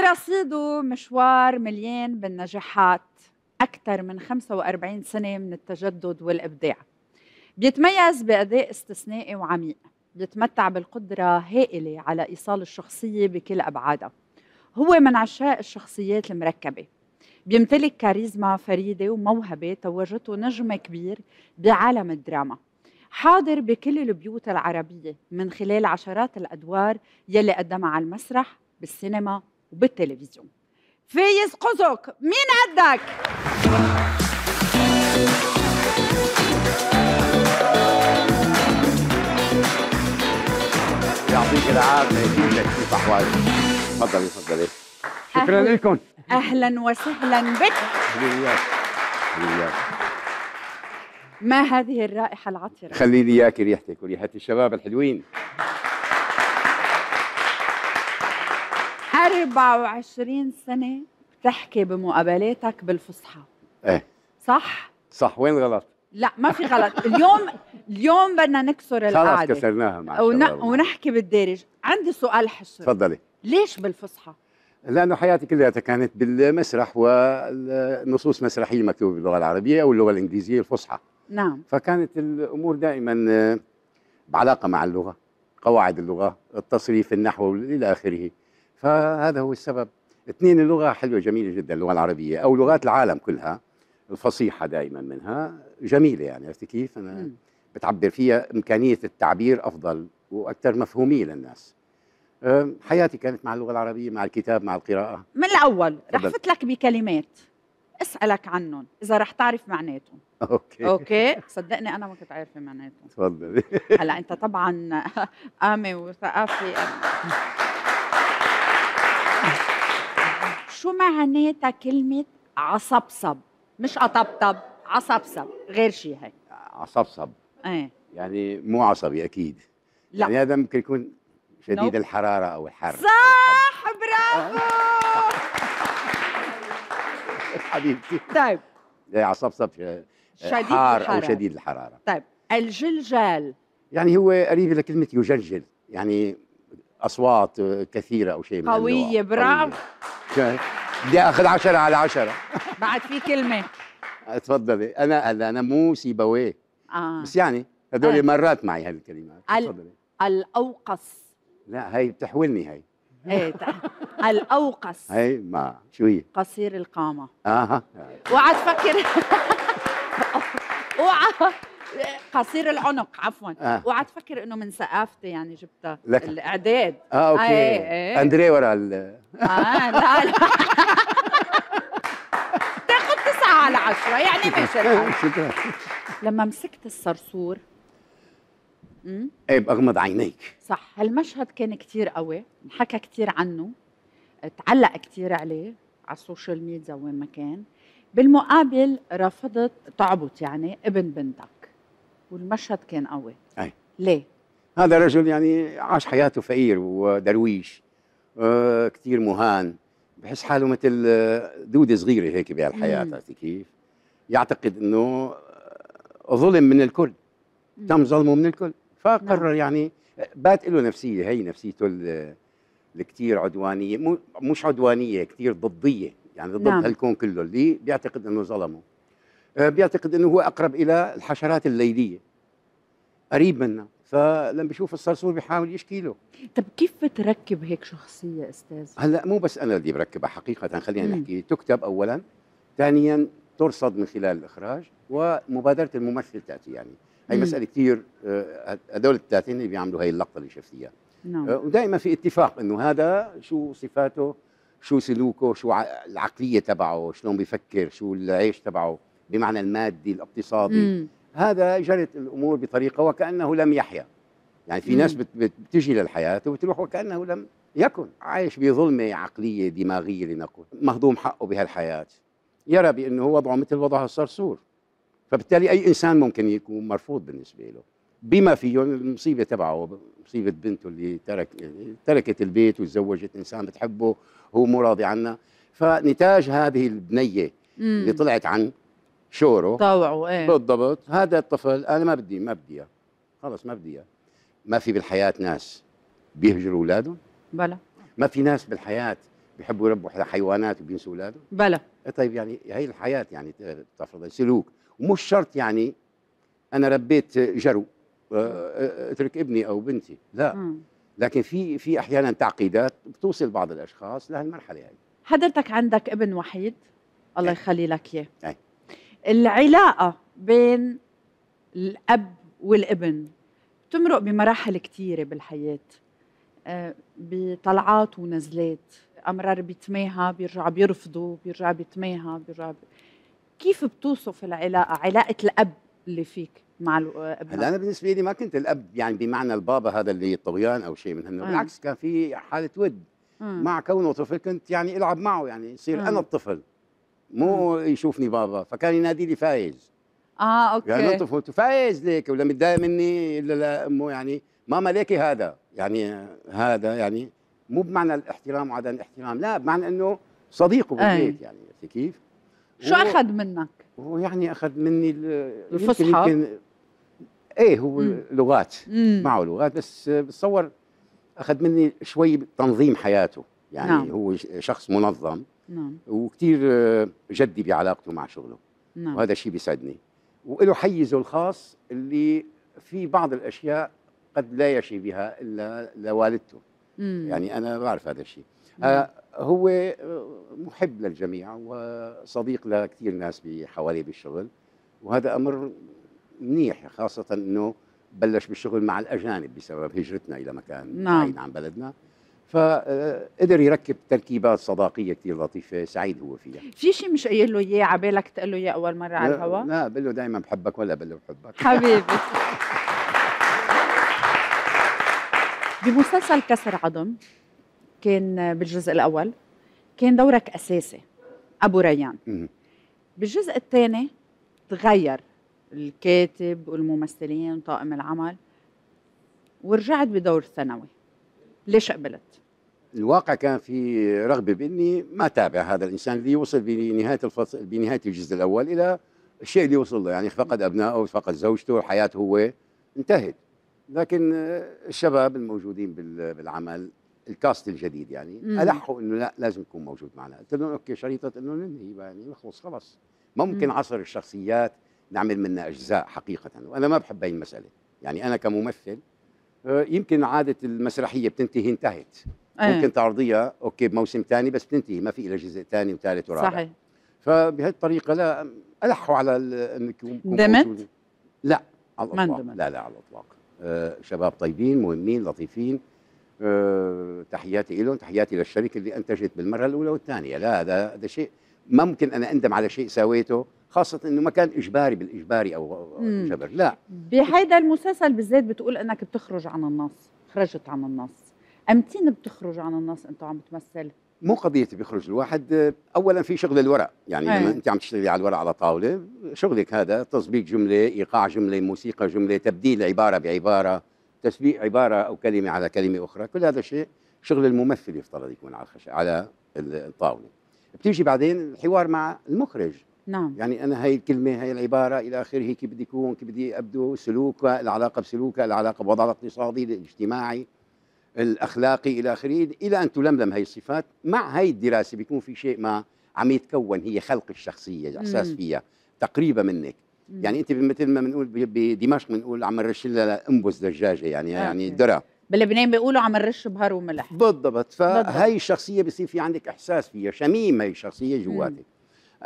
برصيده مشوار مليان بالنجاحات أكثر من 45 سنة من التجدد والإبداع بيتميز بأداء استثنائي وعميق بيتمتع بالقدرة هائلة على إيصال الشخصية بكل أبعادها هو من عشاق الشخصيات المركبة بيمتلك كاريزما فريدة وموهبة توجته نجم كبير بعالم الدراما حاضر بكل البيوت العربية من خلال عشرات الأدوار يلي قدمها على المسرح بالسينما وبالتلفزيون فايز قزق مين عندك يعطيك العافيه كيف احوالك تفضلي تفضلي شكرا لكم اهلا وسهلا بك ما هذه الرائحة العطرة؟ خليني إياكي ريحتك وريحة الشباب الحلوين 24 سنة بتحكي بمقابلاتك بالفصحى ايه صح؟ صح وين غلط؟ لا ما في غلط اليوم اليوم بدنا نكسر القاعدة خلص كسرناها مع ون... ونحكي بالدارج عندي سؤال حشر تفضلي ليش بالفصحى؟ لانه حياتي كلها كانت بالمسرح ونصوص مسرحيه مكتوبه باللغه العربيه او اللغه الانجليزيه الفصحى نعم فكانت الامور دائما آه، بعلاقه مع اللغه قواعد اللغه التصريف النحو الى اخره فهذا هو السبب اثنين اللغة حلوة جميلة جدا اللغة العربية أو لغات العالم كلها الفصيحة دائما منها جميلة يعني عرفتي كيف أنا بتعبر فيها إمكانية التعبير أفضل وأكثر مفهومية للناس حياتي كانت مع اللغة العربية مع الكتاب مع القراءة من الأول رح فتلك بكلمات اسألك عنهم إذا رح تعرف معناتهم اوكي اوكي صدقني انا ما كنت عارفه معناتهم تفضلي هلا انت طبعا قامة وثقافي شو معناتها كلمة عصبصب مش أطبطب عصبصب غير شيء هيك عصبصب ايه يعني مو عصبي أكيد لا يعني هذا ممكن يكون شديد الحرارة أو الحر صح برافو حبيبتي طيب عصبصب شديد حار الحرارة. أو شديد الحرارة طيب الجلجال يعني هو قريب لكلمة يجلجل يعني أصوات كثيرة أو شيء من قوية برافو بدي اخذ 10 على 10 بعد في كلمه تفضلي انا انا مو سيبويه آه. بس يعني هدول آه. مرات معي هالكلمات تفضلي الاوقص لا هي بتحولني هي ايه الاوقص هي ما شو هي؟ قصير القامه اها اوعى تفكر اوعى قصير العنق عفوا آه. وقعدت فكر انه من ثقافتي يعني جبتها لك. الاعداد اه اوكي آه, آه. اندريه ورا ال اه لا لا تاخذ تسعه على عشره يعني ماشي شكرا لما مسكت الصرصور ايه بأغمض عينيك صح هالمشهد كان كتير قوي انحكى كتير عنه تعلق كتير عليه على السوشيال ميديا وين ما كان بالمقابل رفضت تعبط يعني ابن بنتها والمشهد كان قوي أي. ليه؟ هذا رجل يعني عاش حياته فقير ودرويش آه كثير مهان بحس حاله مثل آه، دودة صغيرة هيك بهالحياة عرفتي كيف؟ يعتقد انه آه، ظلم من الكل تم ظلمه من الكل فقرر نعم. يعني بات له نفسية هي نفسيته الكثير عدوانية مش عدوانية كثير ضدية يعني ضد نعم. هالكون كله اللي بيعتقد انه ظلمه آه، بيعتقد انه هو اقرب الى الحشرات الليليه قريب منا فلما بيشوف الصرصور بيحاول يشكي له طب كيف بتركب هيك شخصيه استاذ هلا مو بس انا اللي بركبها حقيقه خلينا نحكي تكتب اولا ثانيا ترصد من خلال الاخراج ومبادره الممثل تاتي يعني هي مساله كثير آه، هدول الثلاثين اللي بيعملوا هي اللقطه اللي شفتيها نعم آه، ودائما في اتفاق انه هذا شو صفاته شو سلوكه شو العقليه تبعه شلون بيفكر شو العيش تبعه بمعنى المادي الاقتصادي مم. هذا جرت الامور بطريقه وكانه لم يحيا يعني في مم. ناس بتجي للحياه وبتروح وكانه لم يكن عايش بظلمه عقليه دماغيه لنقول مهضوم حقه بهالحياه يرى بانه وضعه مثل وضع الصرصور فبالتالي اي انسان ممكن يكون مرفوض بالنسبه له بما فيه المصيبه تبعه مصيبه بنته اللي ترك تركت البيت وتزوجت انسان بتحبه هو مو راضي عنها فنتاج هذه البنيه اللي طلعت عن شوره طوعه ايه بالضبط هذا الطفل انا ما بدي ما بدي خلص ما بدي ما في بالحياه ناس بيهجروا اولادهم بلا ما في ناس بالحياه بيحبوا يربوا حيوانات وبينسوا اولادهم بلا طيب يعني هي الحياه يعني تفرض سلوك ومش شرط يعني انا ربيت جرو آه، آه، اترك ابني او بنتي لا م. لكن في في احيانا تعقيدات بتوصل بعض الاشخاص لهالمرحله هي يعني. حضرتك عندك ابن وحيد الله إيه. يخلي لك اياه إيه. العلاقه بين الاب والابن بتمرق بمراحل كثيره بالحياه آه، بطلعات ونزلات امرار بيتماها بيرجع بيرفضوا بيرجع بيتماها بيرجع ب... كيف بتوصف العلاقه علاقه الاب اللي فيك مع الاب آه، هلا انا بالنسبه لي ما كنت الاب يعني بمعنى البابا هذا اللي طغيان او شيء من هالنوع آه. بالعكس كان في حاله ود مع كونه طفل كنت يعني العب معه يعني يصير انا الطفل مو يشوفني بابا فكان ينادي لي فايز اه اوكي يعني طفولته فايز ليك ولا متضايق مني الا لامه يعني ماما ليكي هذا يعني هذا يعني مو بمعنى الاحترام وعدم الاحترام لا بمعنى انه صديقه بالبيت يعني عرفتي كيف؟ شو اخذ منك؟ هو يعني اخذ مني الفصحى يمكن, يمكن ايه هو مم. لغات مم. معه لغات بس بتصور اخذ مني شوي تنظيم حياته يعني نعم. هو شخص منظم نعم وكثير آه، جدي بعلاقته مع شغله نعم وهذا شيء بيسعدني وله حيزه الخاص اللي في بعض الاشياء قد لا يشي بها الا لوالدته مم. يعني انا بعرف هذا الشيء نعم. آه هو آه، محب للجميع وصديق لكثير ناس حواليه بالشغل وهذا امر منيح خاصه انه بلش بالشغل مع الاجانب بسبب هجرتنا الى مكان نعم. بعيد عن بلدنا فقدر يركب تركيبات صداقيه كثير لطيفه سعيد هو فيها في شيء مش قايل له اياه على بالك تقول له اياه اول مره على الهواء؟ لا بقول له دائما بحبك ولا بقول له بحبك حبيبي بمسلسل كسر عظم كان بالجزء الاول كان دورك اساسي ابو ريان بالجزء الثاني تغير الكاتب والممثلين وطاقم العمل ورجعت بدور الثانوي ليش قبلت؟ الواقع كان في رغبه باني ما تابع هذا الانسان اللي وصل بنهايه الفصل بنهايه الجزء الاول الى الشيء اللي وصل له يعني فقد ابنائه فقد زوجته حياته هو انتهت لكن الشباب الموجودين بالعمل الكاست الجديد يعني مم. الحوا انه لا لازم يكون موجود معنا قلت لهم اوكي شريطه انه ننهي يعني نخلص خلص ممكن مم. عصر الشخصيات نعمل منها اجزاء حقيقه وانا ما بحب هي المساله يعني انا كممثل آه، يمكن عاده المسرحيه بتنتهي انتهت أيه. ممكن تعرضيها اوكي بموسم ثاني بس بتنتهي ما في لها جزء ثاني وثالث ورابع صحيح فبهذه الطريقه لا الحوا على انك ندمت؟ لا على الاطلاق لا لا على الاطلاق آه شباب طيبين مهمين لطيفين آه تحياتي لهم تحياتي للشركه اللي انتجت بالمره الاولى والثانيه لا هذا هذا شيء ممكن انا اندم على شيء سويته خاصه انه ما كان اجباري بالاجباري او جبر لا بهيدا المسلسل بالذات بتقول انك بتخرج عن النص خرجت عن النص امتين بتخرج عن النص انت عم تمثل مو قضيه بيخرج الواحد اولا في شغل الورق يعني لما إيه. انت عم تشتغلي على الورق على طاوله شغلك هذا تظبيط جمله ايقاع جمله موسيقى جمله تبديل عباره بعباره تسبيق عباره او كلمه على كلمه اخرى كل هذا شيء شغل الممثل يفترض يكون على الخش... على الطاوله بتيجي بعدين الحوار مع المخرج نعم يعني انا هاي الكلمه هاي العباره الى اخره كيف بدي يكون كيف بدي ابدو سلوكه العلاقه بسلوكه العلاقه بوضعها الاقتصادي الاجتماعي الاخلاقي الى اخره الى ان تلملم هاي الصفات مع هاي الدراسه بيكون في شيء ما عم يتكون هي خلق الشخصيه احساس فيها تقريبا منك مم. يعني انت مثل ما بنقول بدمشق بنقول عم نرش لها انبس دجاجه يعني مم. آه، يعني درة بلبنان بيقولوا عم نرش بهار وملح بالضبط فهي الشخصيه بصير في عندك احساس فيها شميم هي الشخصيه جواتك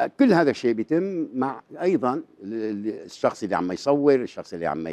كل هذا الشيء بيتم مع ايضا الشخص اللي عم يصور الشخص اللي عم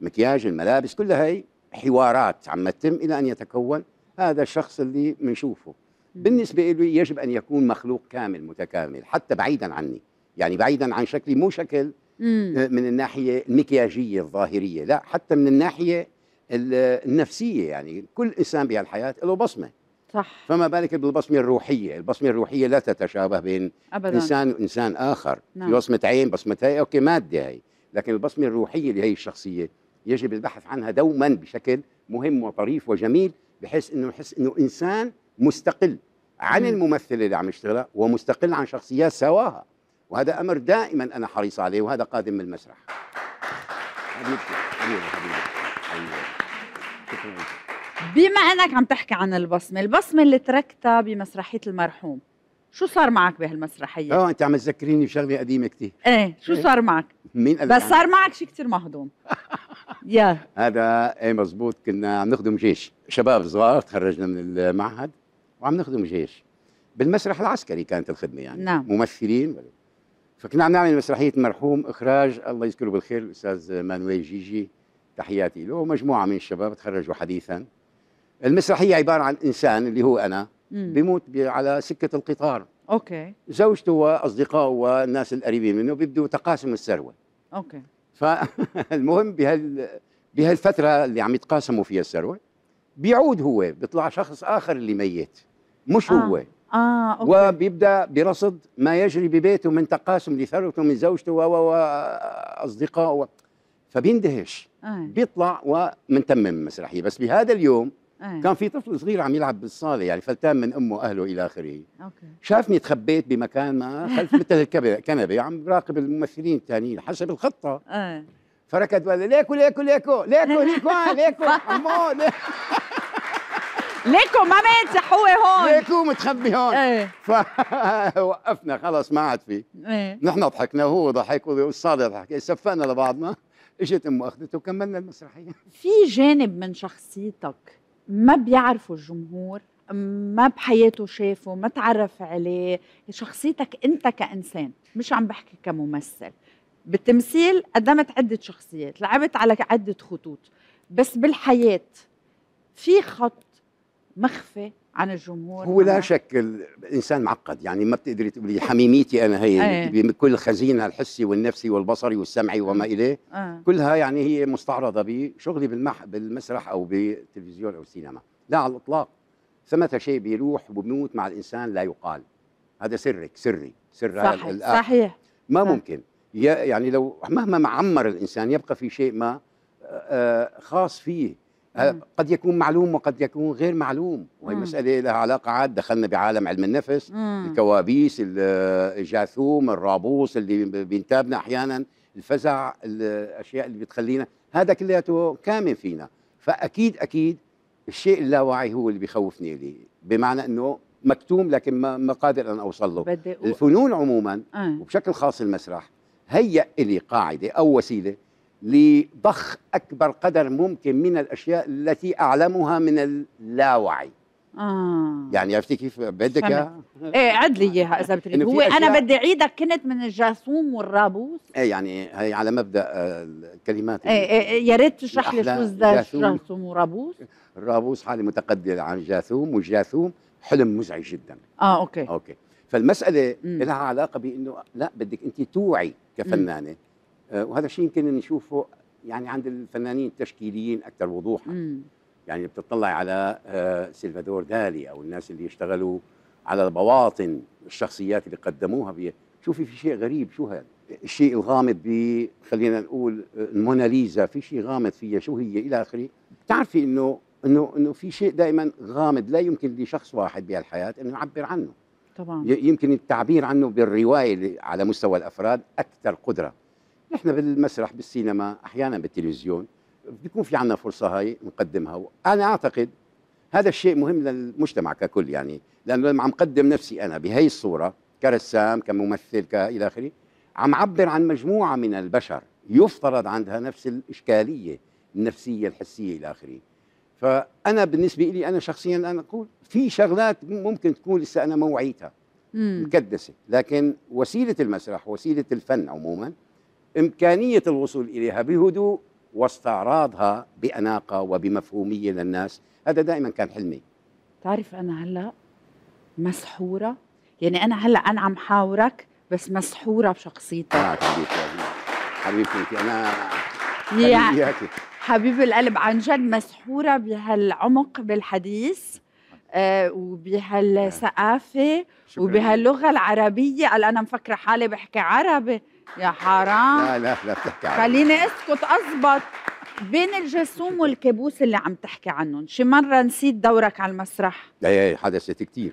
مكياج الملابس كل هاي حوارات عم تتم الى ان يتكون هذا الشخص اللي بنشوفه بالنسبه لي يجب ان يكون مخلوق كامل متكامل حتى بعيدا عني يعني بعيدا عن شكلي مو شكل آه، من الناحيه المكياجيه الظاهريه لا حتى من الناحيه النفسيه يعني كل انسان بهالحياه له بصمه صح فما بالك بالبصمه الروحيه، البصمه الروحيه لا تتشابه بين أبداً. انسان وانسان اخر، نعم. في بصمه عين، بصمه هي، اوكي ماده هي، لكن البصمه الروحيه لهي الشخصيه يجب البحث عنها دوما بشكل مهم وطريف وجميل بحيث انه نحس انه انسان مستقل عن الممثله اللي عم يشتغلها ومستقل عن شخصيات سواها وهذا امر دائما انا حريص عليه وهذا قادم من المسرح حبيبتي حبيبتي حبيبتي حبيبتي. شكرا لك بما انك عم تحكي عن البصمه البصمه اللي تركتها بمسرحيه المرحوم شو صار معك بهالمسرحيه اه انت عم تذكريني بشغله قديمه كثير ايه شو إيه؟ صار معك مين قال بس صار معك شيء كثير مهضوم يا هذا ايه مزبوط كنا عم نخدم جيش شباب صغار تخرجنا من المعهد وعم نخدم جيش بالمسرح العسكري كانت الخدمه يعني نعم. ممثلين فكنا عم نعمل مسرحيه المرحوم اخراج الله يذكره بالخير الاستاذ مانويل جيجي تحياتي له ومجموعه من الشباب تخرجوا حديثا المسرحيه عباره عن انسان اللي هو انا بموت بيموت على سكه القطار اوكي زوجته واصدقائه والناس القريبين منه بيبدوا تقاسم الثروه اوكي فالمهم بهال بهالفتره اللي عم يتقاسموا فيها الثروه بيعود هو بيطلع شخص اخر اللي ميت مش آه. هو اه اوكي وبيبدا برصد ما يجري ببيته من تقاسم لثروته من زوجته واصدقائه و... فبيندهش آه. بيطلع ومنتمم المسرحيه بس بهذا اليوم أيه. كان في طفل صغير عم يلعب بالصاله يعني فلتان من امه اهله الى اخره اوكي شافني تخبيت بمكان ما خلف مثل الكنبه عم براقب الممثلين الثانيين حسب الخطه أيه. فركض وقال ليكو ليكو ليكو ليكو ليكو آه، ليكو ليكو ليكو ما مات هو هون ليكو متخبي هون ايه فوقفنا خلص ما عاد في ايه نحن ضحكنا وهو ضحك والصاله ضحك إيه، سفقنا لبعضنا اجت امه اخذته وكملنا المسرحيه في جانب من شخصيتك ما بيعرفوا الجمهور ما بحياته شافه ما تعرف عليه شخصيتك انت كانسان مش عم بحكي كممثل بالتمثيل قدمت عده شخصيات لعبت على عده خطوط بس بالحياه في خط مخفي عن الجمهور هو لا شك انسان معقد يعني ما بتقدري تقولي حميميتي انا هي أيه. بكل خزينها الحسي والنفسي والبصري والسمعي وما إيه. اليه أه. كلها يعني هي مستعرضه بشغلي بالمح بالمسرح او بالتلفزيون او السينما لا على الاطلاق سمتها شيء بيروح وبيموت مع الانسان لا يقال هذا سرك سري سر صحيح, صحيح. ما صح. آه. ممكن يعني لو مهما معمر الانسان يبقى في شيء ما آه، آه، خاص فيه قد يكون معلوم وقد يكون غير معلوم وهي مم. مسألة لها علاقة عاد دخلنا بعالم علم النفس مم. الكوابيس آه، الجاثوم الرابوس اللي بينتابنا أحيانا الفزع الأشياء اللي بتخلينا هذا كلياته كامن فينا فأكيد أكيد الشيء اللاواعي هو اللي بيخوفني لي بمعنى أنه مكتوم لكن ما, قادر أن أوصل له بدي... الفنون عموما آه. وبشكل خاص المسرح هيئ لي قاعدة أو وسيلة لضخ اكبر قدر ممكن من الاشياء التي اعلمها من اللاوعي آه. يعني عرفتي كيف بدك اياها؟ ايه عد لي اياها اذا بتريد هو انا بدي اعيدك كنت من الجاسوم والرابوس ايه يعني هي على مبدا آه، الكلمات إيه،, ايه, إيه يا ريت تشرح لي شو جاسوم ورابوس الرابوس حالي متقدم عن جاسوم والجاسوم حلم مزعج جدا اه اوكي اوكي فالمساله لها علاقه بانه لا بدك انت توعي كفنانه مم. آه، وهذا الشيء يمكن نشوفه يعني عند الفنانين التشكيليين اكثر وضوحا مم. يعني بتطلع على آه، سلفادور دالي او الناس اللي يشتغلوا على البواطن الشخصيات اللي قدموها فيه شوفي في شيء غريب شو هذا الشيء الغامض ب خلينا نقول آه، الموناليزا في شيء غامض فيها شو هي الى اخره بتعرفي انه انه انه في شيء دائما غامض لا يمكن لشخص واحد بهالحياه انه يعبر عنه طبعا يمكن التعبير عنه بالروايه على مستوى الافراد اكثر قدره نحن بالمسرح بالسينما احيانا بالتلفزيون بيكون في عندنا فرصه هاي نقدمها انا اعتقد هذا الشيء مهم للمجتمع ككل يعني لانه لما عم قدم نفسي انا بهي الصوره كرسام كممثل كالى اخره عم عبر عن مجموعه من البشر يفترض عندها نفس الاشكاليه النفسيه الحسيه الى اخره فانا بالنسبه لي انا شخصيا انا اقول في شغلات ممكن تكون لسه انا موعيتها مكدسه لكن وسيله المسرح وسيله الفن عموما إمكانية الوصول إليها بهدوء واستعراضها بأناقة وبمفهومية للناس هذا دائما كان حلمي تعرف أنا هلأ مسحورة يعني أنا هلأ أنا عم حاورك بس مسحورة بشخصيتك آه حبيبتي حبيبتي أنا حبيبتي حبيب القلب عن جد مسحورة بهالعمق بالحديث آه وبهالثقافة وبهاللغة العربية قال أنا مفكرة حالي بحكي عربي يا حرام لا لا لا بتحكي خليني اسكت اضبط بين الجاسوم والكابوس اللي عم تحكي عنهم شي مره نسيت دورك على المسرح لا يا حدثت كثير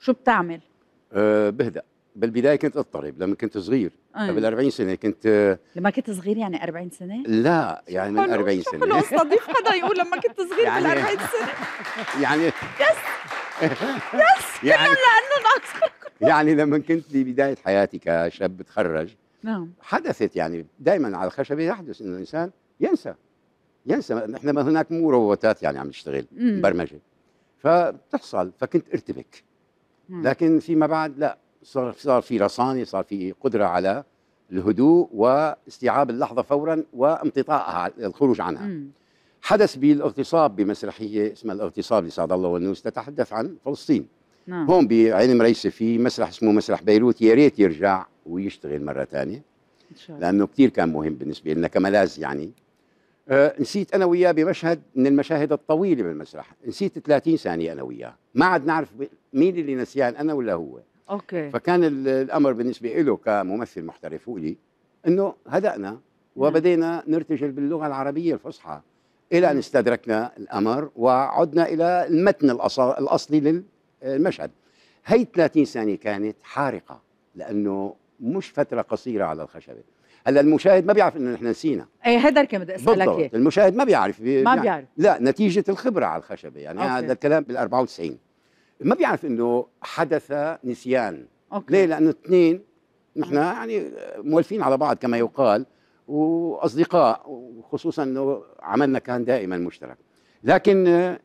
شو بتعمل أه بهدأ بالبدايه كنت اضطرب لما كنت صغير أيه. قبل 40 سنه كنت لما كنت صغير يعني 40 سنه؟ لا يعني من 40 سنه حلو استضيف حدا يقول لما كنت صغير يعني بال 40 سنه يعني يس يس يعني لانه ناقص يعني لما كنت ببدايه حياتي كشاب بتخرج نعم حدثت يعني دائما على الخشبه يحدث انه الانسان ينسى ينسى احنا ما هناك مو روبوتات يعني عم نشتغل برمجه فبتحصل فكنت ارتبك مم. لكن فيما بعد لا صار صار في رصانه صار في قدره على الهدوء واستيعاب اللحظه فورا وامتطاءها الخروج عنها مم. حدث بالاغتصاب بمسرحيه اسمها الاغتصاب لسعد الله والنوس تتحدث عن فلسطين نعم. هون بعين مريسه في مسرح اسمه مسرح بيروت يا ريت يرجع ويشتغل مره ثانيه ان شاء الله لانه كثير كان مهم بالنسبه لنا كملاذ يعني أه نسيت انا وياه بمشهد من المشاهد الطويله بالمسرح نسيت 30 ثانيه انا وياه ما عاد نعرف مين اللي نسيان انا ولا هو اوكي فكان الامر بالنسبه له كممثل محترف ولي انه هدأنا نعم. وبدينا نرتجل باللغه العربيه الفصحى الى ان نعم. استدركنا الامر وعدنا الى المتن الاصلي للمشهد هي 30 ثانيه كانت حارقه لانه مش فتره قصيره على الخشبه هلا المشاهد ما بيعرف انه نحن نسينا ايه هذا اللي بدي اسالك اياه المشاهد ما بيعرف بي... ما يعني بيعرف لا نتيجه الخبره على الخشبه يعني أوكي. هذا الكلام بال 94 ما بيعرف انه حدث نسيان أوكي. ليه لانه اثنين نحن يعني مولفين على بعض كما يقال واصدقاء وخصوصا انه عملنا كان دائما مشترك لكن آه،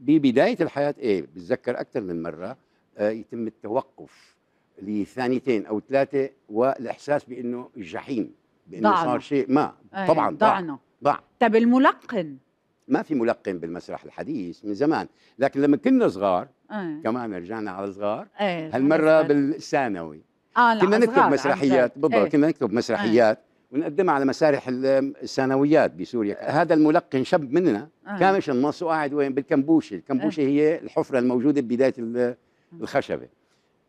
ببدايه الحياه ايه بتذكر اكثر من مره آه، يتم التوقف لثانيتين او ثلاثه والاحساس بانه الجحيم بانه ضعنا. صار شيء ما أيه طبعا ضعنه ضع طب الملقن ما في ملقن بالمسرح الحديث من زمان لكن لما كنا صغار أيه. كمان رجعنا على صغار أيه. هالمره بالثانوي آه إيه. كنا نكتب مسرحيات بالضبط كنا نكتب مسرحيات ونقدمها على مسارح الثانويات بسوريا هذا الملقن شاب مننا أيه. كان مش النص وقاعد وين بالكمبوشه الكمبوشه أيه. هي الحفره الموجوده ببدايه إيه. الخشبه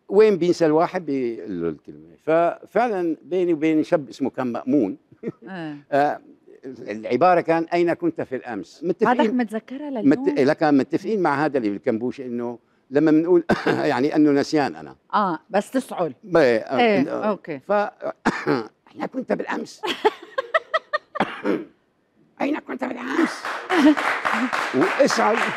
وين بينسى الواحد بالكلمه ففعلا بيني وبين شاب اسمه كان مامون آه. آه، العباره كان اين كنت في الامس متفقين هذاك متذكرها لليوم مت... إيه، لك متفقين مع هذا اللي بالكمبوش انه لما بنقول يعني انه نسيان انا اه بس تسعل بي... ايه آه، اوكي ف اين كنت بالامس اين كنت بالامس واسعل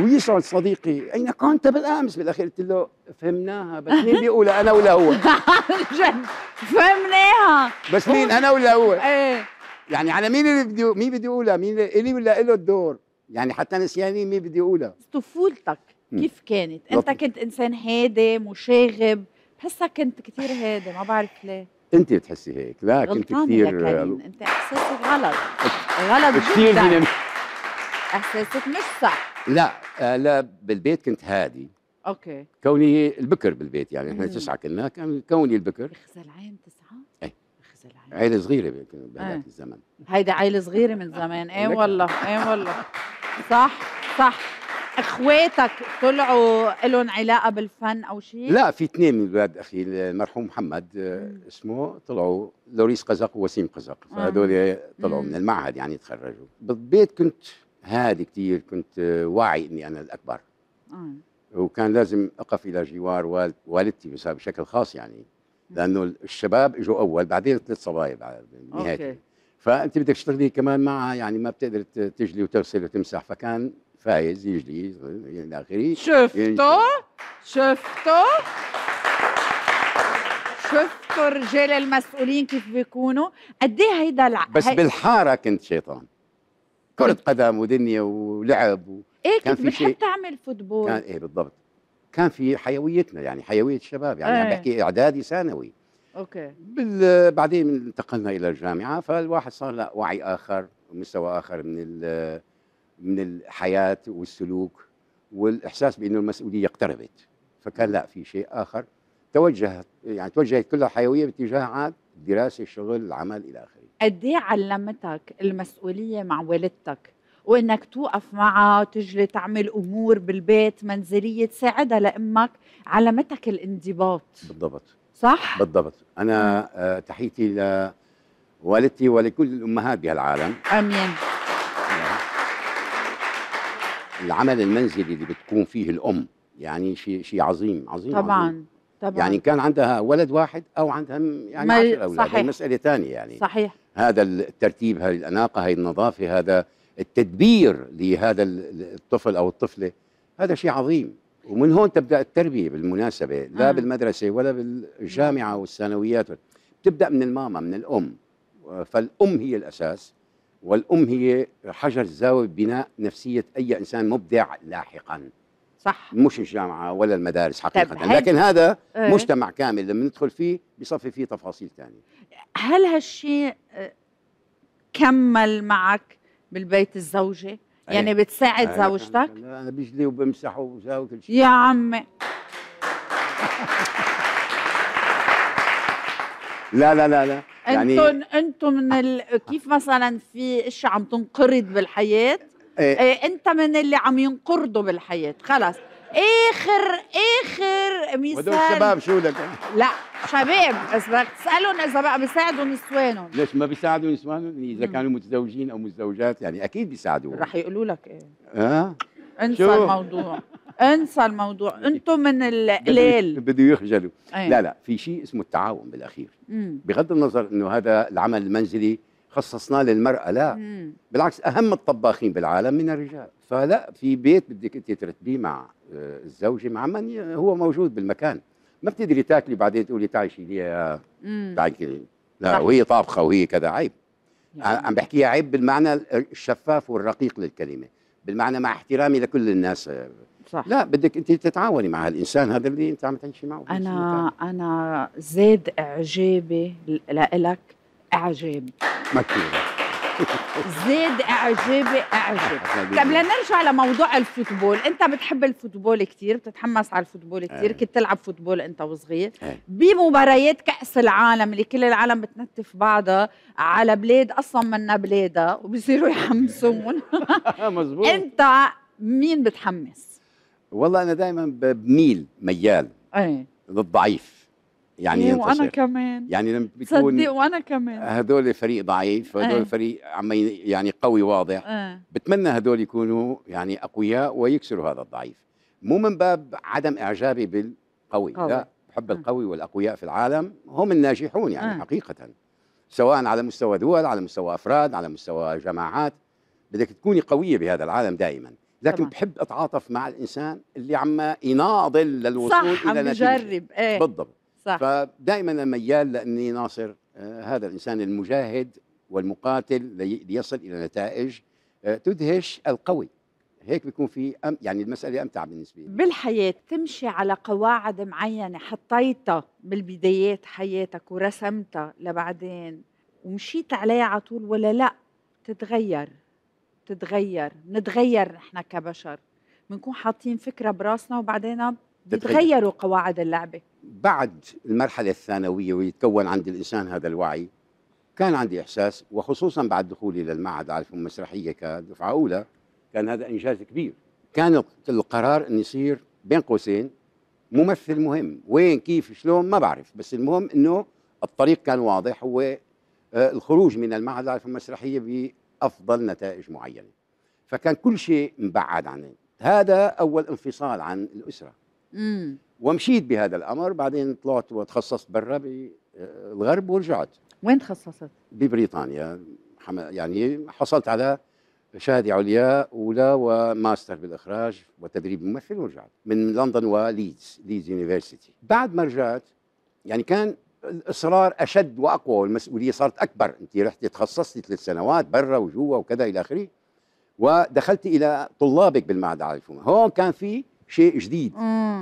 ويسعد صديقي اين كنت بالامس بالاخير قلت له فهمناها بس مين بيقول انا ولا هو جد فهمناها بس مين انا ولا هو ايه يعني على مين اللي بدي مين بدي اقولها مين الي ولا له الدور يعني حتى نسياني مين بدي اقولها طفولتك كيف كانت انت كنت انسان هادي مشاغب بحسك كنت كثير هادي ما بعرف ليه انت بتحسي هيك لا كنت كثير انت احساسك غلط غلط جدا احساسك مش صح لا آه، لا بالبيت كنت هادي اوكي كوني البكر بالبيت يعني احنا تسعه كنا كان كوني البكر العين تسعه؟ اي العين عيله صغيره آه. بهذاك آه. الزمن هيدا عيله صغيره من زمان اي والله اي والله صح صح اخواتك طلعوا لهم علاقه بالفن او شيء؟ لا في اثنين من اولاد اخي المرحوم محمد آه، اسمه طلعوا لوريس قزق ووسيم قزق فهذول طلعوا مم. من المعهد يعني تخرجوا بالبيت كنت هادي كثير كنت آه، واعي اني انا الاكبر آه. وكان لازم اقف الى جوار والدتي بشكل خاص يعني لانه الشباب اجوا اول بعدين ثلاث صبايا بعد نهايتي فانت بدك تشتغلي كمان معها يعني ما بتقدر تجلي وتغسل وتمسح فكان فايز يجلي الى اخره شفتوا شفتوا شفتوا الرجال المسؤولين كيف بيكونوا قد ايه هيدا بس هي... بالحاره كنت شيطان كرة قدم ودنيا ولعب و... ايه كنت بتحب شيء... تعمل فوتبول كان ايه بالضبط كان في حيويتنا يعني حيويه الشباب يعني عم ايه. بحكي اعدادي ثانوي اوكي بال... بعدين انتقلنا الى الجامعه فالواحد صار لا وعي اخر ومستوى اخر من ال... من الحياه والسلوك والاحساس بانه المسؤوليه اقتربت فكان لا في شيء اخر توجهت يعني توجهت كلها حيويه باتجاه عاد الدراسه الشغل العمل الى اخره قد ايه علمتك المسؤوليه مع والدتك وانك توقف معها تجري تعمل امور بالبيت منزليه تساعدها لامك علمتك الانضباط بالضبط صح بالضبط انا آه، تحيتي لوالدتي ولكل الامهات بهالعالم امين العمل المنزلي اللي بتكون فيه الام يعني شيء شيء عظيم عظيم طبعا عظيم. طبعا. يعني كان عندها ولد واحد او عندها يعني 10 اولاد صحيح. مساله ثانيه يعني صحيح هذا الترتيب هذه الاناقه هذه النظافه هذا التدبير لهذا الطفل او الطفله هذا شيء عظيم ومن هون تبدا التربيه بالمناسبه لا آه. بالمدرسه ولا بالجامعه والثانويات تبدا من الماما من الام فالام هي الاساس والام هي حجر زاويه بناء نفسيه اي انسان مبدع لاحقا صح مش الجامعه ولا المدارس حقيقه لكن هذا اه؟ مجتمع كامل لما ندخل فيه بصفي فيه تفاصيل ثانيه هل هالشيء آه، كمل معك بالبيت الزوجه أيه. يعني بتساعد أيه. زوجتك لا أنا بجلي وبمسح وبساوي كل شيء يا عمي لا لا لا لا يعني انتم انتم من ال... كيف مثلا في اشي عم تنقرض بالحياه إيه. إيه انت من اللي عم ينقرضوا بالحياه خلص اخر اخر مثال هدول الشباب شو لك لا شباب بس بدك تسالهم اذا بقى بيساعدوا نسوانهم ليش ما بيساعدوا نسوانهم اذا كانوا متزوجين او متزوجات يعني اكيد بيساعدوهم رح يقولوا لك ايه اه انسى شو؟ الموضوع انسى الموضوع انتم من القليل بده يخجلوا أيه. لا لا في شيء اسمه التعاون بالاخير مم. بغض النظر انه هذا العمل المنزلي خصصناه للمراه لا مم. بالعكس اهم الطباخين بالعالم من الرجال فلا في بيت بدك انت ترتبيه مع آه، الزوجه مع من هو موجود بالمكان ما بتقدري تاكلي بعدين تقولي تعي شيلي يا آه، تعي لا وهي طابخه وهي كذا عيب يعني. عم بحكيها عيب بالمعنى الشفاف والرقيق للكلمه بالمعنى مع احترامي لكل الناس صح. لا بدك انت تتعاوني مع هالانسان هذا اللي انت عم تعيشي معه انا انا زاد اعجابي لك إعجاب ما زاد إعجابي إعجاب طب لنرجع لموضوع الفوتبول أنت بتحب الفوتبول كثير بتتحمس على الفوتبول كثير إيه. كنت تلعب فوتبول أنت وصغير إيه. بمباريات كأس العالم اللي كل العالم بتنتف بعضها على بلاد أصلا منا بلادها وبصيروا يحمسون مزبوط أنت مين بتحمس؟ والله أنا دائما بميل ميال أيه. للضعيف يعني ينتصر إيه، وانا كمان يعني لما بيكون صدق وانا كمان هدول آه، فريق ضعيف وهدول ايه. فريق عم يعني قوي واضح ايه. بتمنى هدول يكونوا يعني اقوياء ويكسروا هذا الضعيف مو من باب عدم اعجابي بالقوي قوي. لا بحب ايه. القوي والاقوياء في العالم هم الناجحون يعني ايه. حقيقه سواء على مستوى دول على مستوى افراد على مستوى جماعات بدك تكوني قويه بهذا العالم دائما لكن طبعا. بحب اتعاطف مع الانسان اللي عم يناضل للوصول صح الى نتيجه صح عم يجرب ايه بالضبط صح فدائما ميال لاني ناصر آه، هذا الانسان المجاهد والمقاتل ليصل الى نتائج آه، تدهش القوي هيك بيكون في أم يعني المساله امتع بالنسبه لي بالحياه تمشي على قواعد معينه حطيتها بالبدايات حياتك ورسمتها لبعدين ومشيت عليها على طول ولا لا تتغير تتغير نتغير نحن كبشر بنكون حاطين فكره براسنا وبعدين بتغيروا قواعد اللعبة بعد المرحلة الثانوية ويتكون عند الإنسان هذا الوعي كان عندي إحساس وخصوصا بعد دخولي للمعهد على الفنون المسرحية كدفعة أولى كان هذا إنجاز كبير كان القرار أن يصير بين قوسين ممثل مهم وين كيف شلون ما بعرف بس المهم أنه الطريق كان واضح هو آه، الخروج من المعهد على الفنون المسرحية بأفضل نتائج معينة فكان كل شيء مبعد عنه هذا أول انفصال عن الأسرة ومشيت بهذا الامر بعدين طلعت وتخصصت برا بالغرب آه، ورجعت وين تخصصت؟ ببريطانيا يعني حصلت على شهاده عليا اولى وماستر بالاخراج وتدريب ممثل ورجعت من لندن وليدز ليدز يونيفرسيتي بعد ما رجعت يعني كان الاصرار اشد واقوى والمسؤوليه صارت اكبر انت رحت تخصصتي ثلاث سنوات برا وجوا وكذا الى اخره ودخلت الى طلابك بالمعهد عارفهم هون كان في شيء جديد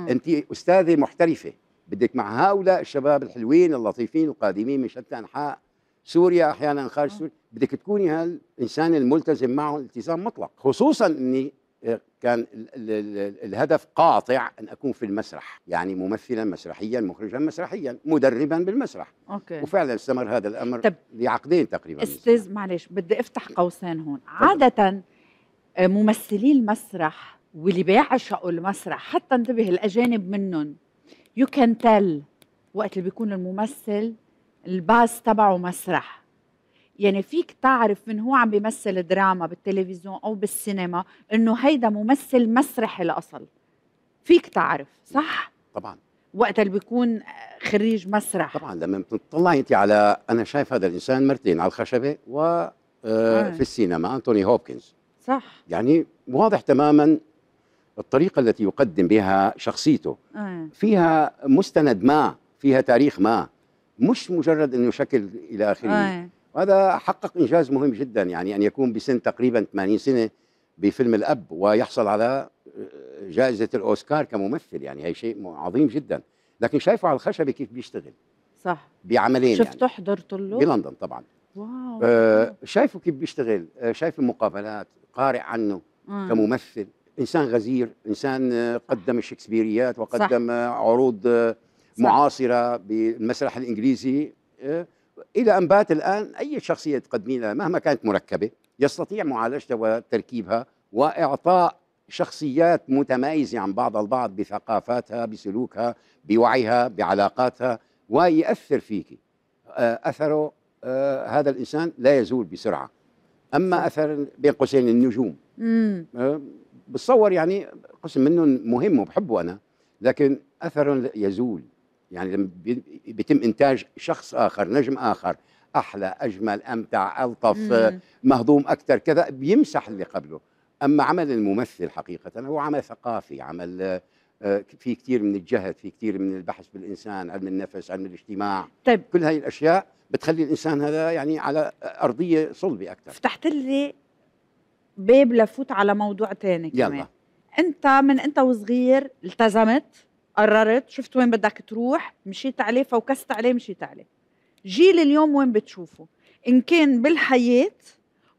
انت استاذه محترفه بدك مع هؤلاء الشباب الحلوين اللطيفين القادمين من شتى انحاء سوريا احيانا خارج سوريا بدك تكوني هالانسان الملتزم معه التزام مطلق خصوصا اني آه، كان الهدف قاطع ان اكون في المسرح يعني ممثلا مسرحيا مخرجا مسرحيا مدربا بالمسرح أوكي. وفعلا استمر هذا الامر طب لعقدين تقريبا استاذ معلش بدي افتح قوسين هون عاده آه، ممثلي المسرح واللي بيعشقوا المسرح حتى انتبه الاجانب منهم يو كان تيل وقت اللي بيكون الممثل الباس تبعه مسرح يعني فيك تعرف من هو عم بيمثل دراما بالتلفزيون او بالسينما انه هيدا ممثل مسرحي الاصل فيك تعرف صح طبعا وقت اللي بيكون خريج مسرح طبعا لما بتطلعي انت على انا شايف هذا الانسان مرتين على الخشبه و آه، آه. في السينما انتوني هوبكنز صح يعني واضح تماما الطريقه التي يقدم بها شخصيته آه. فيها مستند ما فيها تاريخ ما مش مجرد انه شكل الى اخره آه. وهذا حقق انجاز مهم جدا يعني ان يكون بسن تقريبا 80 سنه بفيلم الاب ويحصل على جائزه الاوسكار كممثل يعني هي شيء عظيم جدا لكن شايفه على الخشبه كيف بيشتغل صح بعملين شفته يعني. حضرت له بلندن طبعا واو آه شايفه كيف بيشتغل آه شايف المقابلات قارئ عنه مم. آه. كممثل انسان غزير انسان آه، قدم شكسبيريات وقدم آه، آه، صح. عروض معاصره بالمسرح الانجليزي الى ان بات الان اي شخصيه تقدمينها مهما كانت مركبه يستطيع معالجتها وتركيبها واعطاء شخصيات متمايزه عن بعض البعض بثقافاتها بسلوكها بوعيها بعلاقاتها ويأثر فيك أثره هذا الإنسان لا يزول بسرعة أما أثر بين قوسين النجوم بتصور يعني قسم منهم مهم وبحبه انا لكن اثر يزول يعني لما بيتم انتاج شخص اخر نجم اخر احلى اجمل امتع الطف مهضوم اكثر كذا بيمسح اللي قبله اما عمل الممثل حقيقه هو عمل ثقافي عمل آه، في كثير من الجهد في كثير من البحث بالانسان علم النفس علم الاجتماع طيب كل هاي الاشياء بتخلي الانسان هذا يعني على ارضيه صلبه اكثر فتحت لي باب لفوت على موضوع تاني يلا. كمان انت من انت وصغير التزمت قررت شفت وين بدك تروح مشيت عليه فوكست عليه مشيت عليه جيل اليوم وين بتشوفه ان كان بالحياه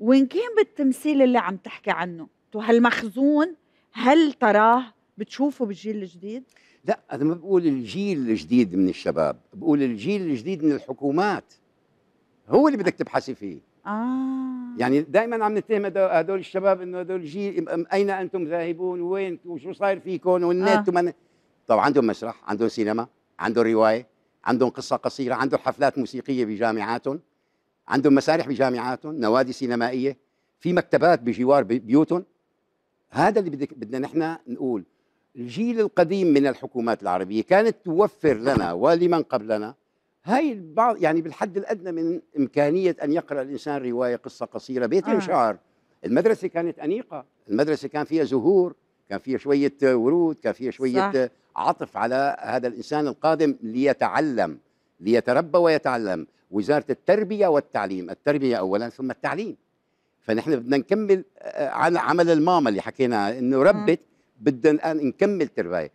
وان كان بالتمثيل اللي عم تحكي عنه تو هالمخزون هل تراه بتشوفه بالجيل الجديد لا انا ما بقول الجيل الجديد من الشباب بقول الجيل الجديد من الحكومات هو اللي بدك تبحثي فيه اه يعني دائما عم نتهم هدول الشباب انه هدول جيل اين انتم ذاهبون وين وشو صاير فيكم والنت آه. طب عندهم مسرح عندهم سينما عندهم روايه عندهم قصه قصيره عندهم حفلات موسيقيه بجامعاتهم عندهم مسارح بجامعاتهم نوادي سينمائيه في مكتبات بجوار بيوتهم هذا اللي بدك بدنا نحن نقول الجيل القديم من الحكومات العربيه كانت توفر لنا ولمن قبلنا هاي البعض يعني بالحد الادنى من امكانيه ان يقرا الانسان روايه قصه قصيره بيت آه. شعر المدرسه كانت انيقه المدرسه كان فيها زهور كان فيها شويه ورود كان فيها شويه صح. عطف على هذا الانسان القادم ليتعلم ليتربى ويتعلم وزاره التربيه والتعليم التربيه اولا ثم التعليم فنحن بدنا نكمل آه، عن عمل الماما اللي حكينا انه ربت بدنا نكمل تربيه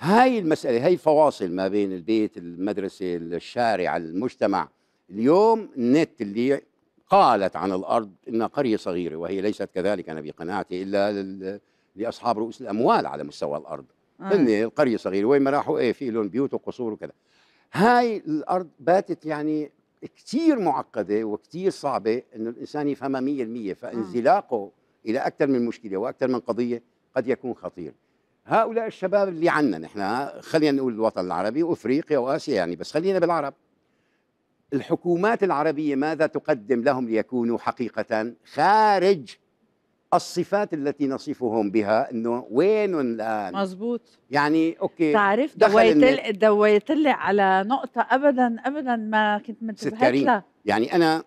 هاي المسألة هاي فواصل ما بين البيت المدرسة الشارع المجتمع اليوم النت اللي قالت عن الأرض إنها قرية صغيرة وهي ليست كذلك أنا بقناعتي إلا لأصحاب رؤوس الأموال على مستوى الأرض آه. إن القرية صغيرة وين ما راحوا إيه في لهم بيوت وقصور وكذا هاي الأرض باتت يعني كثير معقدة وكثير صعبة إنه الإنسان يفهمها 100% آه. فانزلاقه آه. إلى أكثر من مشكلة وأكثر من قضية قد يكون خطير هؤلاء الشباب اللي عنا نحن خلينا نقول الوطن العربي وافريقيا واسيا يعني بس خلينا بالعرب الحكومات العربيه ماذا تقدم لهم ليكونوا حقيقه خارج الصفات التي نصفهم بها انه وين الان مزبوط يعني اوكي تعرف دويت دويت لي على نقطه ابدا ابدا ما كنت منتبهت لها يعني انا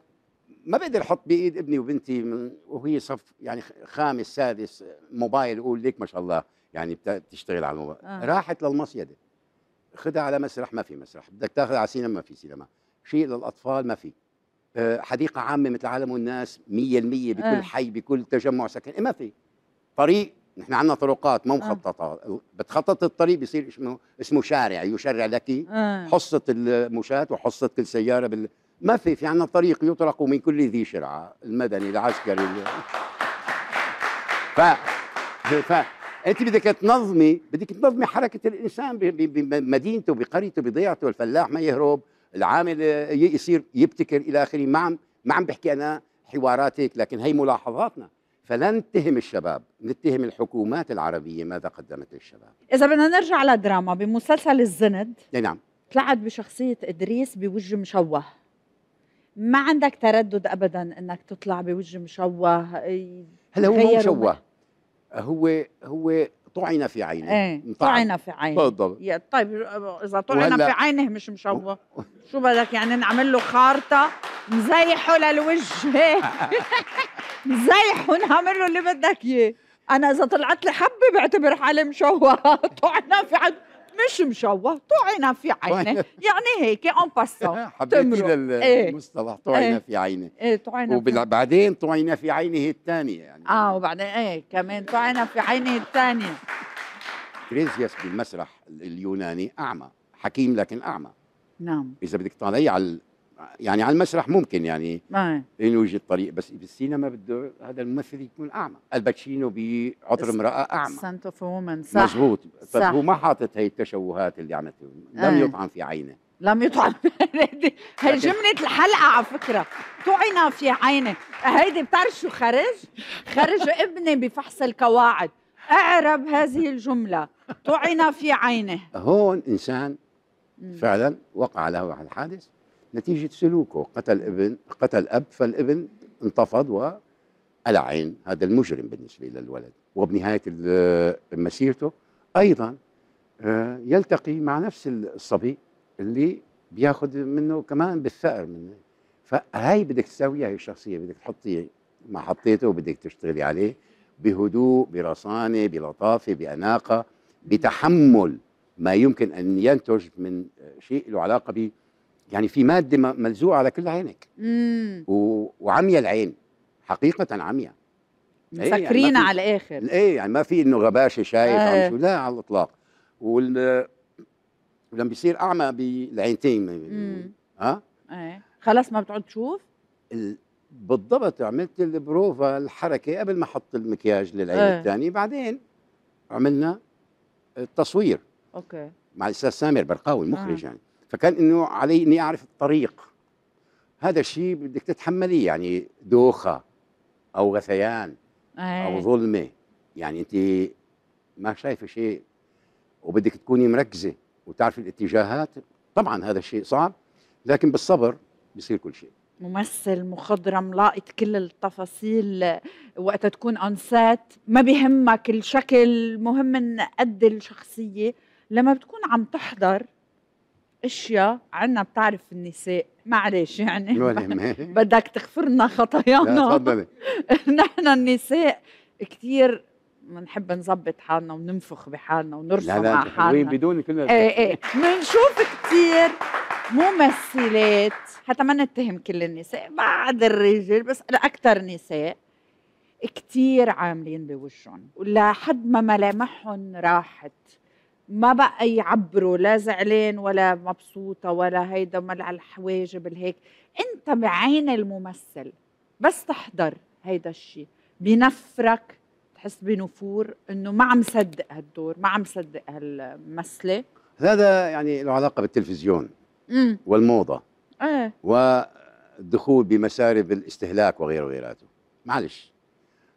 ما بقدر احط بايد ابني وبنتي وهي صف يعني خامس سادس موبايل اقول لك ما شاء الله يعني بتشتغل على الموبايل آه. راحت للمصيدة خدها على مسرح ما في مسرح بدك تاخذها على سينما ما في سينما شيء للأطفال ما في آه، حديقة عامة مثل عالم الناس 100% بكل آه. حي بكل تجمع سكن ما في طريق نحن عندنا طرقات ما آه. مخططه آه. بتخطط الطريق بيصير اسمه اسمه شارع يشرع أيوة، لك آه. حصه المشاة وحصه كل سياره بال... ما في في عندنا طريق يطرق من كل ذي شرعه المدني العسكري ف... ف انت بدك تنظمي بدك تنظمي حركه الانسان بمدينته بقريته بضيعته الفلاح ما يهرب العامل يصير يبتكر الى اخره ما عم ما عم بحكي انا حوارات هيك لكن هي ملاحظاتنا فلا نتهم الشباب نتهم الحكومات العربية ماذا قدمت للشباب إذا بدنا نرجع لدراما بمسلسل الزند نعم طلعت بشخصية إدريس بوجه مشوه ما عندك تردد أبدا أنك تطلع بوجه مشوه هلا هو مو مشوه هو هو طعن في عينه ايه طعن في عينه بالضبط طيب اذا طعن في عينه مش مشوه شو بدك يعني نعمل له خارطه نزيحه للوجه نزيحه نعمل له اللي بدك اياه انا اذا طلعت لي حبه بعتبر حالي مشوهه طعن في عينه مش مشوه طعنا في عينه يعني هيك اون باسون حبيتي المصطلح طعنا في عينه ايه طعنا وبعدين طعنا في عينه الثانيه يعني اه وبعدين ايه كمان طعنا في عينه الثانيه كريزياس بالمسرح اليوناني اعمى حكيم لكن اعمى نعم اذا بدك تطلعي على يعني على المسرح ممكن يعني نعم. انه يوجد طريق بس بالسينما بده هذا الممثل يكون اعمى الباتشينو بعطر امراه اعمى سنت اوف وومن صح مزبوط طب هو ما حاطط هي التشوهات اللي عملته لم آه. يطعن في عينه لم يطعن هي جملة الحلقة على فكرة طعن في عينه هيدي بتعرف شو خرج؟ خرج ابني بفحص القواعد اعرب هذه الجملة طعن في عينه هون إنسان فعلا وقع له على الحادث نتيجة سلوكه قتل ابن قتل أب فالابن انتفض و العين هذا المجرم بالنسبة للولد وبنهاية مسيرته أيضا آه، يلتقي مع نفس الصبي اللي بياخذ منه كمان بالثأر منه فهي بدك تساويها هي الشخصية بدك تحطي ما حطيته بدك تشتغلي عليه بهدوء برصانة بلطافة بأناقة بتحمل ما يمكن أن ينتج من شيء له علاقة به يعني في ماده ملزوقه على كل عينك و... وعمية العين حقيقه عمية مفكرين إيه يعني على الاخر ايه يعني ما في انه غباشه شايف آه. عم لا على الاطلاق وال ولما بيصير اعمى بالعينتين ها أه؟ ايه خلص ما بتقعد تشوف ال... بالضبط عملت البروفا الحركه قبل ما احط المكياج للعين أه. الثاني بعدين عملنا التصوير اوكي مع الاستاذ سامر برقاوي مخرج أه. يعني فكان انه علي اني اعرف الطريق هذا الشيء بدك تتحمليه يعني دوخه او غثيان أي. او إيه. ظلمه يعني انت ما شايفه شيء وبدك تكوني مركزه وتعرفي الاتجاهات طبعا هذا الشيء صعب لكن بالصبر بيصير كل شيء ممثل مخضرم لاقط كل التفاصيل وقتها تكون اون ما بيهمك الشكل مهم ان قد الشخصيه لما بتكون عم تحضر اشياء عنا بتعرف النساء معلش يعني بدك تغفرنا خطايانا تفضلي نحن النساء كثير بنحب نظبط حالنا وننفخ بحالنا ونرسم لا لا مع حالنا بدون كل ايه ايه بنشوف كثير ممثلات حتى ما نتهم كل النساء بعض الرجال بس اكثر نساء كثير عاملين بوجهن ولحد ما ملامحهم راحت ما بقى يعبروا لا زعلان ولا مبسوطه ولا هيدا ملع الحواجب الهيك انت بعين الممثل بس تحضر هيدا الشيء بنفرك تحس بنفور انه ما عم صدق هالدور ما عم صدق هالممثله هذا يعني له علاقه بالتلفزيون مم. والموضه ايه والدخول بمسارب الاستهلاك وغيره وغيراته معلش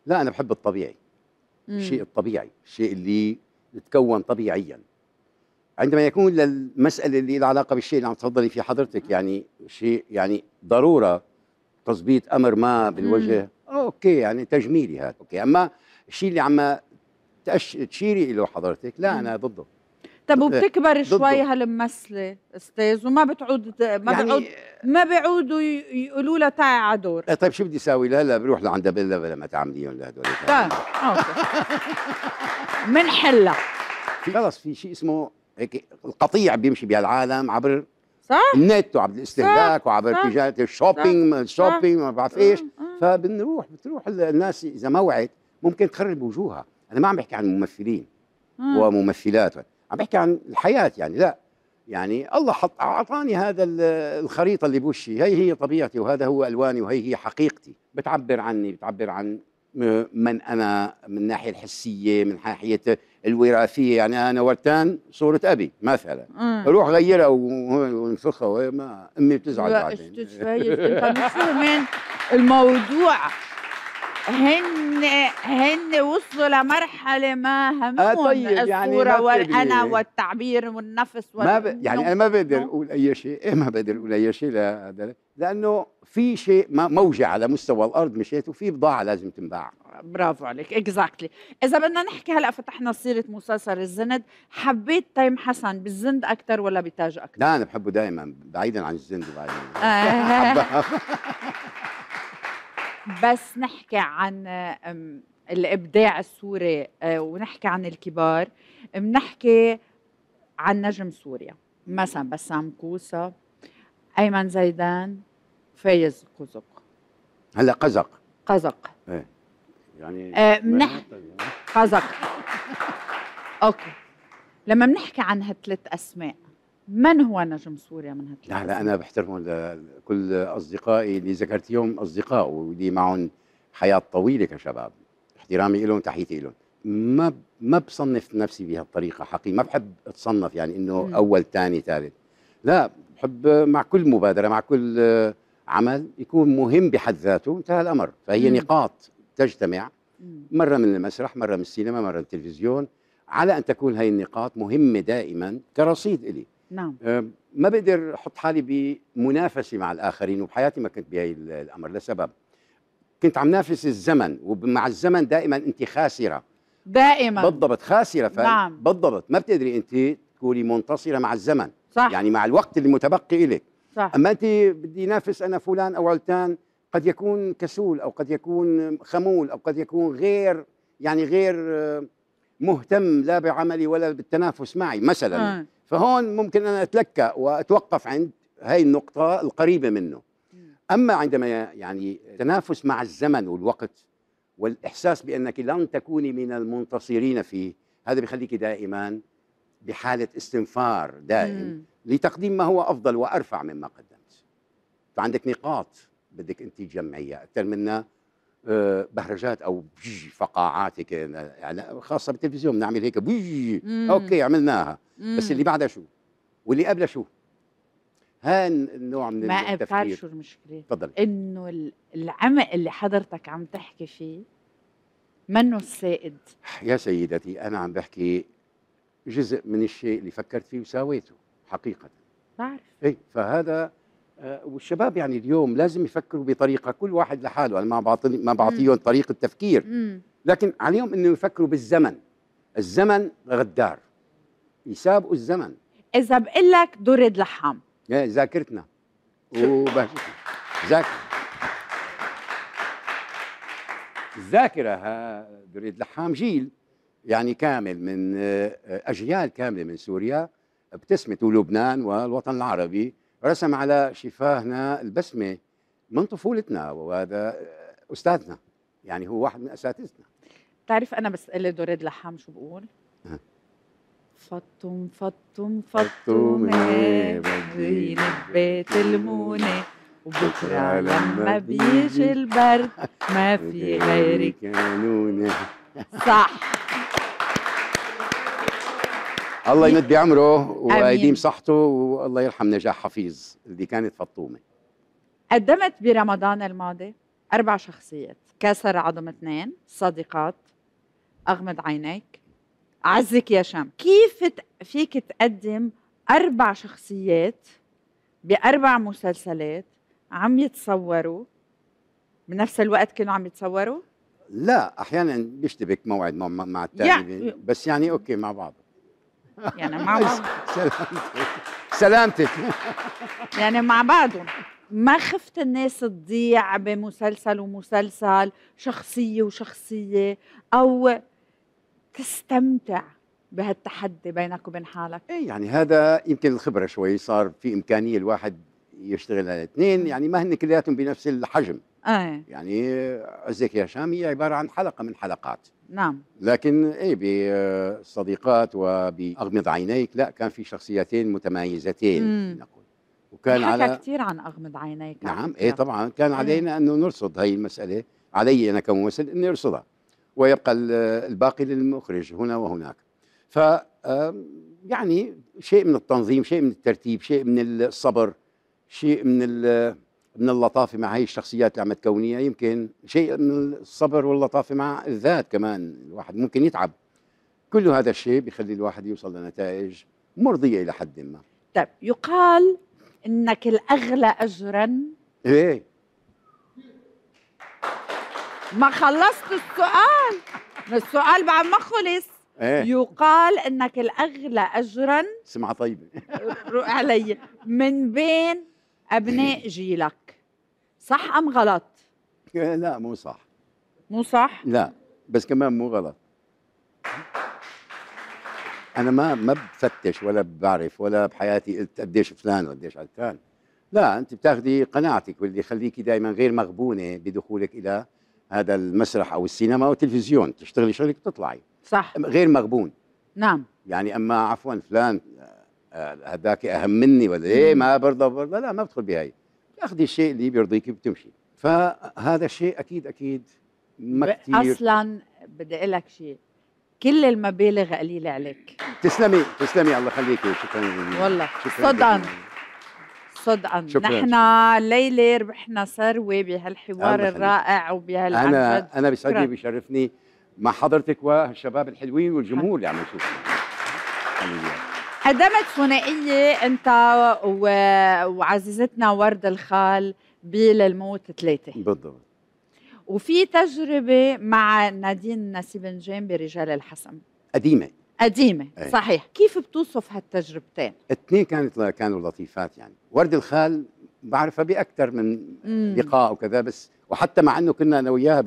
لا انا بحب الطبيعي الشيء الطبيعي الشيء اللي تتكون طبيعيا عندما يكون للمسألة اللي لها علاقة بالشيء اللي عم تفضلي فيه حضرتك يعني شيء يعني ضرورة تظبيط أمر ما بالوجه أوكي يعني تجميلي هذا أوكي أما الشيء اللي عم تشيري له حضرتك لا أنا ضده طب إيه، وبتكبر شوي هالممثله استاذ وما بتعود ما يعني بيعود ما بيعودوا يقولوا لها تعي على دور إيه، طيب شو بدي اسوي لا لا بروح لعند بلا بلا ما تعمليهم لهدول طيب اوكي منحلها خلص في شيء اسمه هيك القطيع بيمشي بهالعالم عبر صح النت وعبر الاستهلاك وعبر تجاره الشوبينج الشوبينج ما بعرف آه، ايش آه. فبنروح بتروح الناس اذا ما وعت ممكن تخرب وجوهها انا ما عم بحكي عن ممثلين آه. وممثلات عم بحكي عن الحياه يعني لا يعني الله حط اعطاني هذا الخريطه اللي بوشي هي هي طبيعتي وهذا هو الواني وهي هي حقيقتي بتعبر عني بتعبر عن من انا من الناحيه الحسيه من ناحيه الوراثيه يعني انا ورتان صوره ابي مثلا روح غيرها ونفخها ما امي بتزعل بعدين مش فاهمين الموضوع هن هن وصلوا لمرحله ما همهم آه طيب يعني الصوره والانا والتعبير والنفس ما ب... يعني انا ما بقدر اقول اي شيء إيه ما بقدر اقول اي شيء لهذا لانه في شيء ما موجه على مستوى الارض مشيت وفي بضاعه لازم تنباع برافو عليك اكزاكتلي exactly. اذا بدنا نحكي هلا فتحنا سيره مسلسل الزند حبيت تيم حسن بالزند اكثر ولا بتاج اكثر لا انا بحبه دائما بعيدا عن الزند وبعيدا بس نحكي عن الابداع السوري آه، ونحكي عن الكبار بنحكي عن نجم سوريا مثلا بسام كوسا ايمن زيدان فايز قزق هلا قزق قزق ايه يعني آه، منح... يعني. قزق اوكي لما بنحكي عن هالثلاث اسماء من هو نجم سوريا من هالثلاثة؟ نعم، لا لا أنا بحترمه لكل أصدقائي اللي ذكرتيهم أصدقاء واللي معهم حياة طويلة كشباب احترامي لهم تحيتي لهم ما ما بصنف نفسي بهالطريقة حقيقي ما بحب أتصنف يعني إنه م. أول ثاني ثالث لا بحب مع كل مبادرة مع كل عمل يكون مهم بحد ذاته انتهى الأمر فهي م. نقاط تجتمع مرة من المسرح مرة من السينما مرة من التلفزيون على أن تكون هاي النقاط مهمة دائما كرصيد إلي نعم أه، ما بقدر احط حالي بمنافسه مع الاخرين وبحياتي ما كنت بهي الامر لسبب كنت عم نافس الزمن ومع الزمن دائما انت خاسره دائما بالضبط خاسره ف... نعم بالضبط ما بتقدري انت تكوني منتصره مع الزمن صح يعني مع الوقت المتبقي لك صح اما انت بدي نافس انا فلان او علتان قد يكون كسول او قد يكون خمول او قد يكون غير يعني غير أه، مهتم لا بعملي ولا بالتنافس معي مثلا أه. فهون ممكن انا اتلكا واتوقف عند هاي النقطه القريبه منه اما عندما يعني تنافس مع الزمن والوقت والاحساس بانك لن تكوني من المنتصرين فيه هذا بيخليك دائما بحاله استنفار دائم مم. لتقديم ما هو افضل وارفع مما قدمت فعندك نقاط بدك انت تجمعيها اكثر منها بهرجات او بيجي فقاعات هيك يعني خاصه بالتلفزيون بنعمل هيك بيجي اوكي عملناها مم. بس اللي بعدها شو واللي قبلها شو هان النوع من ما التفكير ما بتعرف شو المشكله تفضل انه العمق اللي حضرتك عم تحكي فيه منه السائد يا سيدتي انا عم بحكي جزء من الشيء اللي فكرت فيه وساويته حقيقه بعرف اي فهذا آه، والشباب يعني اليوم لازم يفكروا بطريقه كل واحد لحاله انا ما بعطي ما بعطيهم طريقه تفكير لكن عليهم انه يفكروا بالزمن الزمن غدار يسابقوا الزمن اذا بقول لك دورد لحام ايه ذاكرتنا وبهجتنا ذاكر الذاكره دريد لحام جيل يعني كامل من آه، اجيال كامله من سوريا ابتسمت ولبنان والوطن العربي رسم على شفاهنا البسمه من طفولتنا وهذا استاذنا يعني هو واحد من اساتذتنا بتعرف انا بسال دوريد لحام شو بقول؟ أه. فطم فطم فطومة بدينا ببيت المونة وبكرة لما بيجي البرد ما في غيرك كانونة صح الله يمد بعمره ويديم صحته والله يرحم نجاح حفيظ اللي كانت فطومه قدمت برمضان الماضي اربع شخصيات كسر عظم اثنين صديقات اغمض عينيك عزك يا شام كيف فيك تقدم اربع شخصيات باربع مسلسلات عم يتصوروا بنفس الوقت كانوا عم يتصوروا لا احيانا بيشتبك موعد مع, التاني يعني بس يعني اوكي مع بعض يعني مع بعض سلامتك سلامتك يعني مع بعضهم ما خفت الناس تضيع بمسلسل ومسلسل شخصية وشخصية أو تستمتع بهالتحدي بينك وبين حالك ايه يعني هذا يمكن الخبرة شوي صار في إمكانية الواحد يشتغل على اثنين يعني ما هن كلياتهم بنفس الحجم آه. يعني عزك يا شامي هي عبارة عن حلقة من حلقات نعم لكن ايه بالصديقات وباغمض عينيك لا كان في شخصيتين متميزتين نقول وكان على كثير عن اغمض عينيك نعم ايه طبعا كان إيه. علينا انه نرصد هي المساله علي انا كممثل اني ارصدها ويبقى الباقي للمخرج هنا وهناك ف يعني شيء من التنظيم شيء من الترتيب شيء من الصبر شيء من من اللطافه مع هي الشخصيات اللي عم تكونيها يمكن شيء من الصبر واللطافه مع الذات كمان الواحد ممكن يتعب كل هذا الشيء بيخلي الواحد يوصل لنتائج مرضيه الى حد ما طيب يقال انك الاغلى اجرا ايه ما خلصت السؤال السؤال بعد ما خلص إيه؟ يقال انك الاغلى اجرا سمعه طيبه علي من بين ابناء جيلك صح ام غلط إيه، لا مو صح مو صح لا بس كمان مو غلط انا ما ما بفتش ولا بعرف ولا بحياتي قلت قديش فلان وقديش علتان لا انت بتاخذي قناعتك واللي يخليكي دائما غير مغبونه بدخولك الى هذا المسرح او السينما او التلفزيون تشتغلي شغلك وتطلعي صح غير مغبون نعم يعني اما عفوا فلان آه، هذاك اهم مني ولا ايه ما برضى برضى لا ما بدخل بهي تاخذي الشيء اللي بيرضيك بتمشي فهذا الشيء اكيد اكيد ما كثير اصلا بدي اقول لك شيء كل المبالغ قليله عليك تسلمي تسلمي الله يخليكي شكرا والله شكرا صدقا صدقا نحن ليلى ربحنا ثروه بهالحوار الرائع وبهالعنجد انا انا بيسعدني بيشرفني مع حضرتك والشباب الحلوين والجمهور اللي عم يشوفنا قدمت ثنائيه انت و... وعزيزتنا ورد الخال بللموت ثلاثه بالضبط وفي تجربه مع نادين نسيب نجيم برجال الحسم قديمه قديمه أي. صحيح كيف بتوصف هالتجربتين الاثنين كانت كانوا لطيفات يعني ورد الخال بعرفها باكثر من لقاء وكذا بس وحتى مع انه كنا انا وياها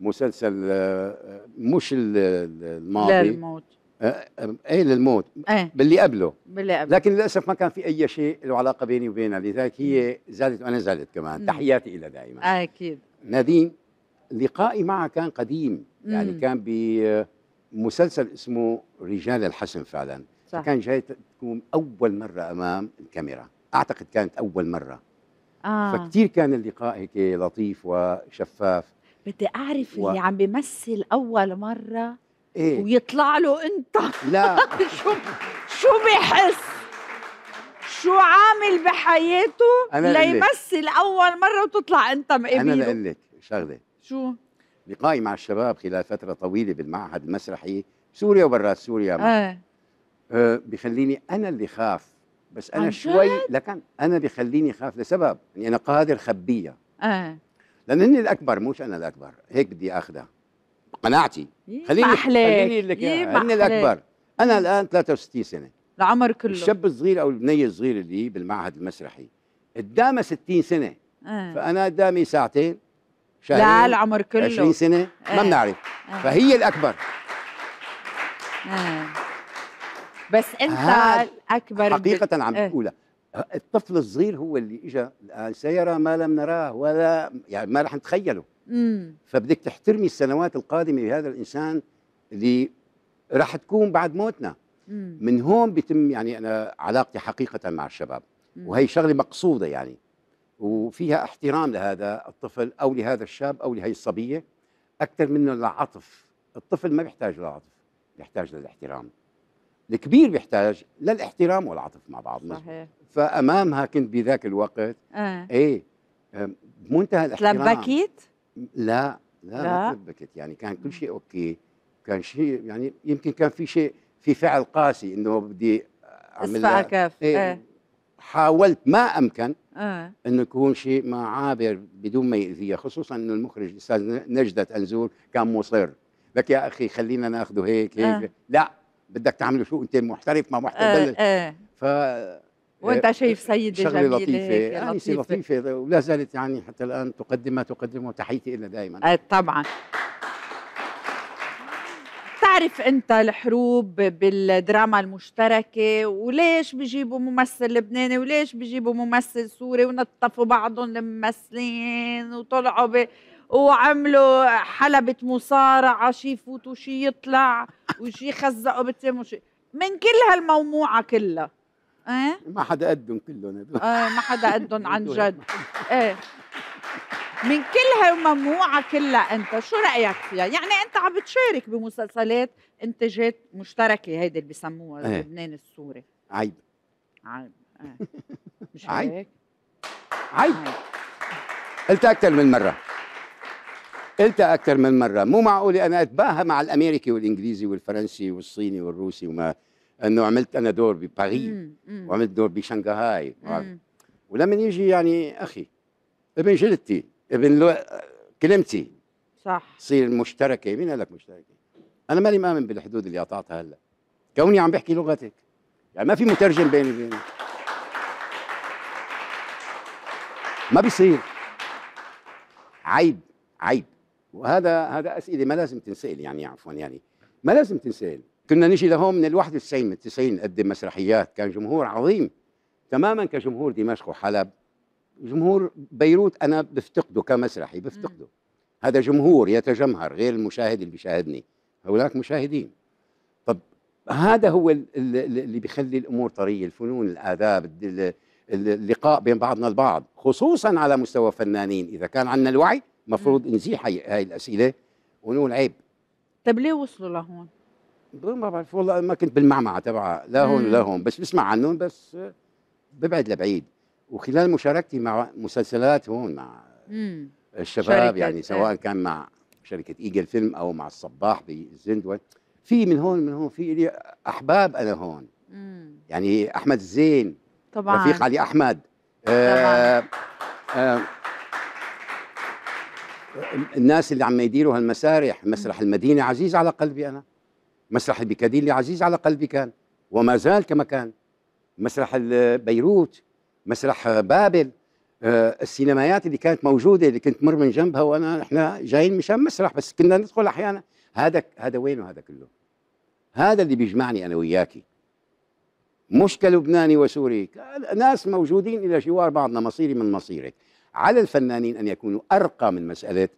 بمسلسل آه، آه، مش الماضي للموت أه، ايه للموت ايه باللي قبله باللي قبله لكن للاسف ما كان في اي شيء له علاقه بيني وبينها لذلك هي زادت وانا زادت كمان مم. تحياتي لها دائما آه، اكيد نادين لقائي معها كان قديم مم. يعني كان بمسلسل آه، اسمه رجال الحسن فعلا صح. كان جاي تكون اول مره امام الكاميرا اعتقد كانت اول مره آه. فكتير كان اللقاء هيك لطيف وشفاف بدي اعرف و... اللي عم بيمثل اول مره إيه؟ ويطلع له انت لا شو شو بحس شو عامل بحياته أنا ليمثل اول مره وتطلع انت مقابله انا بقول لك شغله شو لقائي مع الشباب خلال فتره طويله بالمعهد المسرحي سوريا وبرات سوريا آه. آه بخليني انا اللي خاف بس انا شوي لكن انا بخليني خاف لسبب اني يعني انا قادر خبيها آه. لان هن الاكبر مش انا الاكبر هيك بدي اخذها قناعتي إيه، خليني خليني لك إيه، إيه، اني الاكبر انا الان 63 سنه العمر كله الشاب الصغير او البنيه الصغير اللي بالمعهد المسرحي قدامها 60 سنه آه. فانا قدامي ساعتين شهرين لا العمر كله 20 سنه آه. ما بنعرف آه. فهي الاكبر آه. بس انت الاكبر حقيقه عم آه. بقولها آه. الطفل الصغير هو اللي اجى الان سيرى ما لم نراه ولا يعني ما رح نتخيله فبدك تحترمي السنوات القادمه بهذا الانسان اللي راح تكون بعد موتنا مم. من هون بتم يعني انا علاقتي حقيقه مع الشباب مم. وهي شغله مقصوده يعني وفيها احترام لهذا الطفل او لهذا الشاب او لهي الصبيه اكثر منه العطف الطفل ما بيحتاج للعطف بيحتاج للاحترام الكبير بيحتاج للاحترام والعطف مع بعض صحيح فامامها كنت بذاك الوقت آه. ايه بمنتهى الاحترام تلبكيت لا لا لا ما تثبتت يعني كان كل شيء اوكي كان شيء يعني يمكن كان في شيء في فعل قاسي انه بدي اعمل كف إيه إيه. حاولت ما امكن اه. انه يكون شيء ما عابر بدون ما يؤذيها خصوصا انه المخرج الاستاذ نجدة انزور كان مصر لك يا اخي خلينا ناخذه هيك هيك اه. لا بدك تعمله شو انت محترف ما محترف اه. اه. ف وانت آه، شايف سيدة شغله لطيفه يعني لطيفه, لطيفة ولا زالت يعني حتى الان تقدم ما تقدمه تحيتي إلا دائما آه، طبعا بتعرف انت الحروب بالدراما المشتركه وليش بيجيبوا ممثل لبناني وليش بيجيبوا ممثل سوري ونطفوا بعضهم الممثلين وطلعوا ب... وعملوا حلبة مصارعة شي يفوت وشي يطلع وشي خزقوا بالتم وشي من كل هالموموعة كلها ايه ما حدا قدهم كلهم ايه ما حدا قدهم عن جد ايه من كل هالممنوعة كلها أنت شو رأيك فيها؟ يعني أنت عم بتشارك بمسلسلات إنتاجات مشتركة هيدي اللي بسموها ايه. لبنان السوري عيب عيب ايه. مش عيب. هيك؟ عيب قلت أكثر من مرة قلت أكثر من مرة مو معقولة أنا أتباهى مع الأمريكي والإنجليزي والفرنسي والصيني والروسي وما انه عملت انا دور بباريس وعملت دور بشنغهاي ولما يجي يعني اخي ابن جلدتي ابن لو... كلمتي صح تصير مشتركه مين قال لك مشتركه؟ انا ماني مامن بالحدود اللي قطعتها هلا كوني عم بحكي لغتك يعني ما في مترجم بيني وبينك ما بيصير عيب عيب وهذا هذا اسئله ما لازم تنسال يعني عفوا يعني ما لازم تنسال كنا نجي لهون من ال 91 من 90 نقدم إيه مسرحيات كان جمهور عظيم تماما كجمهور دمشق وحلب جمهور بيروت انا بفتقده كمسرحي بفتقده هذا جمهور يتجمهر غير المشاهد اللي بيشاهدني هؤلاء مشاهدين طب هذا هو اللي بيخلي الامور طريه الفنون الاداب اللقاء بين بعضنا البعض خصوصا على مستوى فنانين اذا كان عندنا الوعي مفروض نزيح هاي الاسئله ونقول عيب طب ليه وصلوا لهون ما بعرف والله ما كنت بالمعمعة تبعها لا هون لا هون بس بسمع عنهم بس ببعد لبعيد وخلال مشاركتي مع مسلسلات هون مع الشباب يعني سواء آه. كان مع شركة ايجل فيلم او مع الصباح بالزندوة في من هون من هون في لي احباب انا هون مم. يعني احمد الزين طبعا رفيق علي احمد آه آه الناس اللي عم يديروا هالمسارح مسرح المدينه عزيز على قلبي انا مسرح البكاديل اللي عزيز على قلبي كان وما زال كما كان مسرح بيروت مسرح بابل آه، السينمايات اللي كانت موجوده اللي كنت مر من جنبها وانا احنا جايين مشان مسرح بس كنا ندخل احيانا هذا هذا وين وهذا كله هذا اللي بيجمعني انا وياكي مش كلبناني وسوري ناس موجودين الى جوار بعضنا مصيري من مصيرك على الفنانين ان يكونوا ارقى من مساله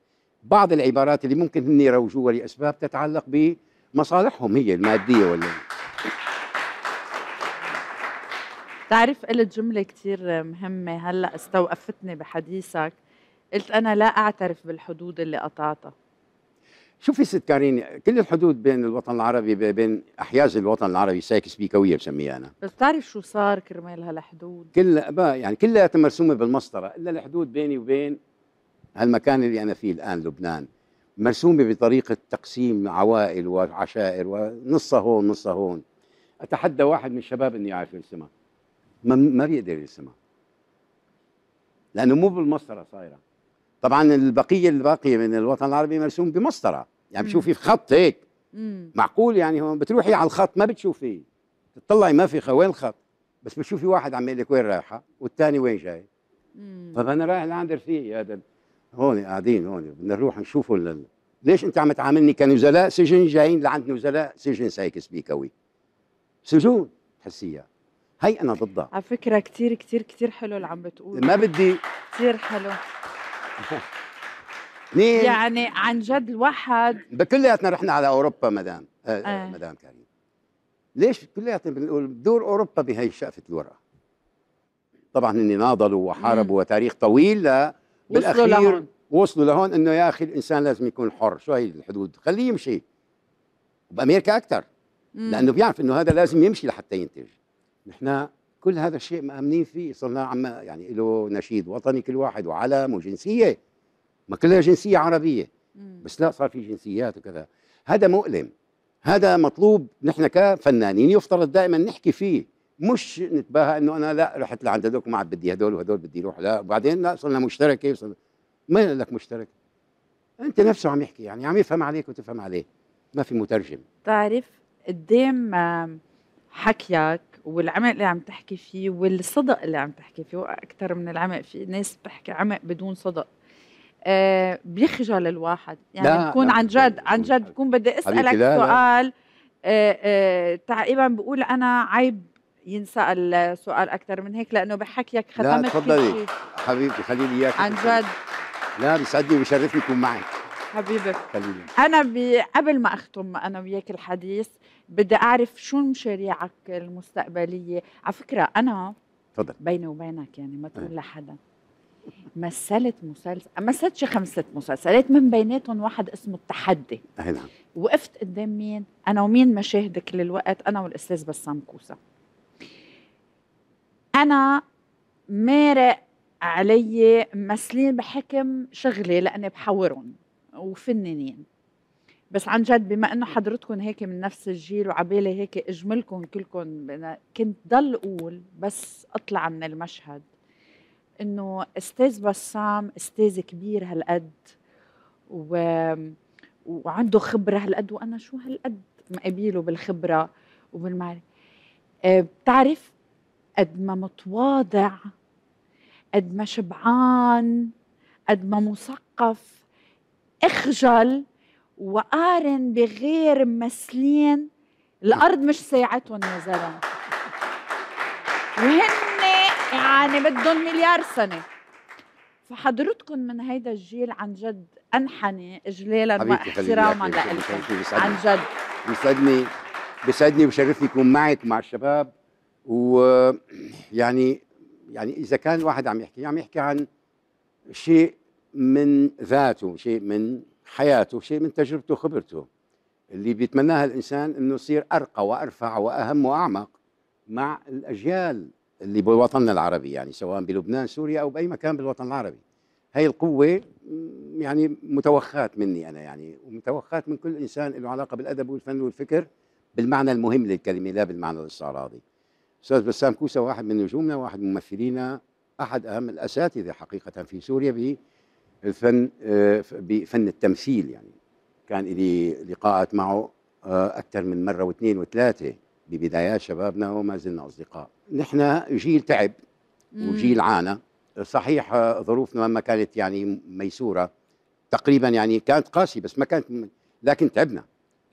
بعض العبارات اللي ممكن هن يروجوها لاسباب تتعلق ب مصالحهم هي الماديه ولا تعرف قلت جملة كثير مهمة هلأ استوقفتني بحديثك قلت أنا لا أعترف بالحدود اللي قطعتها شوفي ست كارين كل الحدود بين الوطن العربي بين احياز الوطن العربي سايكس بيكويه بسميها انا بس بتعرف شو صار كرمال هالحدود كل يعني كلها مرسومه بالمسطره الا الحدود بيني وبين هالمكان اللي انا فيه الان لبنان مرسومة بطريقة تقسيم عوائل وعشائر ونصها هون نصها هون أتحدى واحد من الشباب إني يعرف يرسمها ما, ما بيقدر يرسمها لأنه مو بالمسطرة صايرة طبعا البقية الباقية من الوطن العربي مرسوم بمسطرة يعني بتشوفي خط هيك معقول يعني هون بتروحي على الخط ما بتشوفيه بتطلعي ما في وين الخط بس بتشوفي واحد عم يقول لك وين رايحة والثاني وين جاي طب أنا رايح لعند رفيقي هذا هون قاعدين هون بدنا نروح نشوف لل... ليش انت عم تعاملني كنزلاء سجن جايين لعند نزلاء سجن سايكس بيكوي سجون تحسيها هي انا ضدها على فكره كثير كثير كثير حلو اللي عم بتقول ما بدي كثير حلو يعني عن جد الواحد كلياتنا رحنا على اوروبا مدام آه،, آه آه. مدام كريم ليش كلياتنا بنقول دور اوروبا بهي شقفه الورقه طبعا هن ناضلوا وحاربوا وتاريخ طويل وصلوا لهون وصلوا لهون انه يا اخي الانسان لازم يكون حر شو هي الحدود خليه يمشي بامريكا اكثر لانه بيعرف انه هذا لازم يمشي لحتى ينتج نحن كل هذا الشيء مامنين فيه صرنا عم يعني له نشيد وطني كل واحد وعلم وجنسيه ما كلها جنسيه عربيه بس لا صار في جنسيات وكذا هذا مؤلم هذا مطلوب نحن كفنانين يفترض دائما نحكي فيه مش نتباهى انه انا لا رحت لعند هذول ما عاد بدي هذول وهذول بدي يروح لا وبعدين لا صرنا مشتركه وصلنا ما لك مشترك انت نفسه عم يحكي يعني عم يفهم عليك وتفهم عليه ما في مترجم تعرف قدام حكيك والعمق اللي عم تحكي فيه والصدق اللي عم تحكي فيه اكثر من العمق في ناس بتحكي عمق بدون صدق آه بيخجل الواحد يعني بكون عن جد عن جد بكون بدي اسالك سؤال آه آه تقريبا بقول انا عيب ينسال سؤال اكثر من هيك لانه بحكيك ختمت لا تفضلي حبيبتي خليني اياك عن جد لا بيسعدني وبيشرفني اكون معك حبيبك خليني. انا قبل ما اختم انا وياك الحديث بدي اعرف شو مشاريعك المستقبليه على فكره انا تفضل بيني وبينك يعني ما تقول لحدا مثلت مسلسل مثلت شي خمسه مسلسلات من بيناتهم واحد اسمه التحدي نعم وقفت قدام مين انا ومين مشاهدك للوقت انا والاستاذ بسام كوسه انا مارق علي ممثلين بحكم شغلي لاني بحورهم وفنانين بس عن جد بما انه حضرتكم هيك من نفس الجيل وعبالي هيك اجملكم كلكم كنت ضل اقول بس اطلع من المشهد انه استاذ بسام استاذ كبير هالقد و... وعنده خبره هالقد وانا شو هالقد مقابله بالخبره وبالمعرفه آه، بتعرف قد ما متواضع قد ما شبعان قد ما مثقف اخجل وقارن بغير ممثلين الارض مش ساعتهم يا زلمه وهن يعني بدهم مليار سنه فحضرتكم من هيدا الجيل عن جد انحني اجلالا واحتراما لكم عن جد بيسعدني بيسعدني وبشرفني يكون معك مع الشباب ويعني يعني اذا كان الواحد عم يحكي عم يحكي عن شيء من ذاته شيء من حياته شيء من تجربته خبرته اللي بيتمناها الانسان انه يصير ارقى وارفع واهم واعمق مع الاجيال اللي بوطننا العربي يعني سواء بلبنان سوريا او باي مكان بالوطن العربي هاي القوه يعني متوخاة مني انا يعني ومتوخاة من كل انسان له علاقه بالادب والفن والفكر بالمعنى المهم للكلمه لا بالمعنى الاستعراضي استاذ بسام كوسه واحد من نجومنا واحد من ممثلينا احد اهم الاساتذه حقيقه في سوريا بفن آه، بفن التمثيل يعني كان لي لقاءات معه آه، اكثر من مره واثنين وثلاثه ببدايات شبابنا وما زلنا اصدقاء نحن جيل تعب وجيل عانى صحيح آه، ظروفنا ما كانت يعني ميسوره تقريبا يعني كانت قاسيه بس ما كانت لكن تعبنا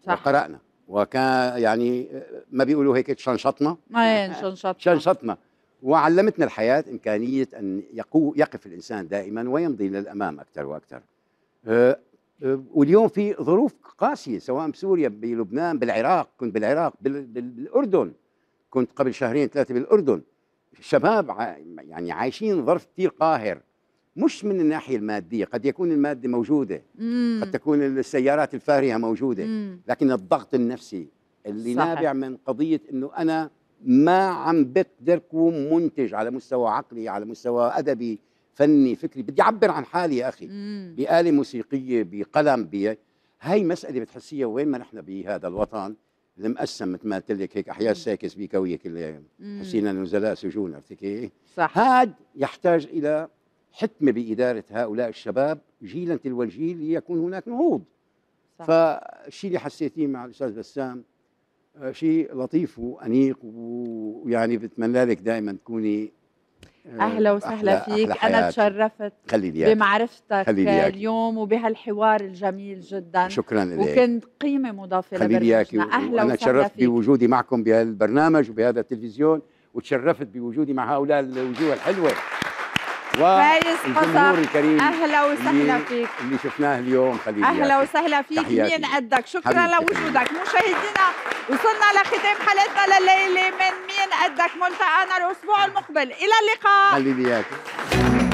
صح. وقرانا وكان يعني ما بيقولوا هيك شنشطنا إيه، شنشطنا شنشطنا وعلمتنا الحياة إمكانية أن يقو يقف الإنسان دائما ويمضي للأمام أكثر وأكثر أه, آه، واليوم في ظروف قاسية سواء بسوريا بلبنان بالعراق كنت بالعراق بالأردن كنت قبل شهرين ثلاثة بالأردن شباب يعني عايشين ظرف كثير قاهر مش من الناحية المادية قد يكون المادة موجودة مم. قد تكون السيارات الفارهة موجودة مم. لكن الضغط النفسي اللي صحيح. نابع من قضية أنه أنا ما عم بقدر كون منتج على مستوى عقلي على مستوى أدبي فني فكري بدي أعبر عن حالي يا أخي مم. بآلة موسيقية بقلم بي هاي مسألة بتحسيها وين ما نحن بهذا الوطن المقسم مثل ما قلت لك هيك احياء ساكس بيكويه كلها حسينا نزلاء سجون عرفتي كيف؟ صح هاد يحتاج الى حكمه باداره هؤلاء الشباب جيلا تلو الجيل ليكون هناك نهوض فالشيء اللي حسيتيه مع الاستاذ بسام آه، شيء لطيف وانيق ويعني بتمنى لك دائما تكوني آه، اهلا وسهلا فيك أحلى انا تشرفت بمعرفتك اليوم وبهالحوار الجميل جدا شكرا لك وكنت قيمه مضافه لبرنامجنا اهلا وسهلا انا تشرفت بوجودي معكم بهالبرنامج وبهذا التلفزيون وتشرفت بوجودي مع هؤلاء الوجوه الحلوه فايز قصر الكريم اهلا وسهلا فيك اللي شفناه اليوم خليل اهلا وسهلا فيك مين قدك شكرا لوجودك مشاهدينا وصلنا لختام حلقتنا لليله من مين قدك ملتقانا الاسبوع المقبل الى اللقاء خليل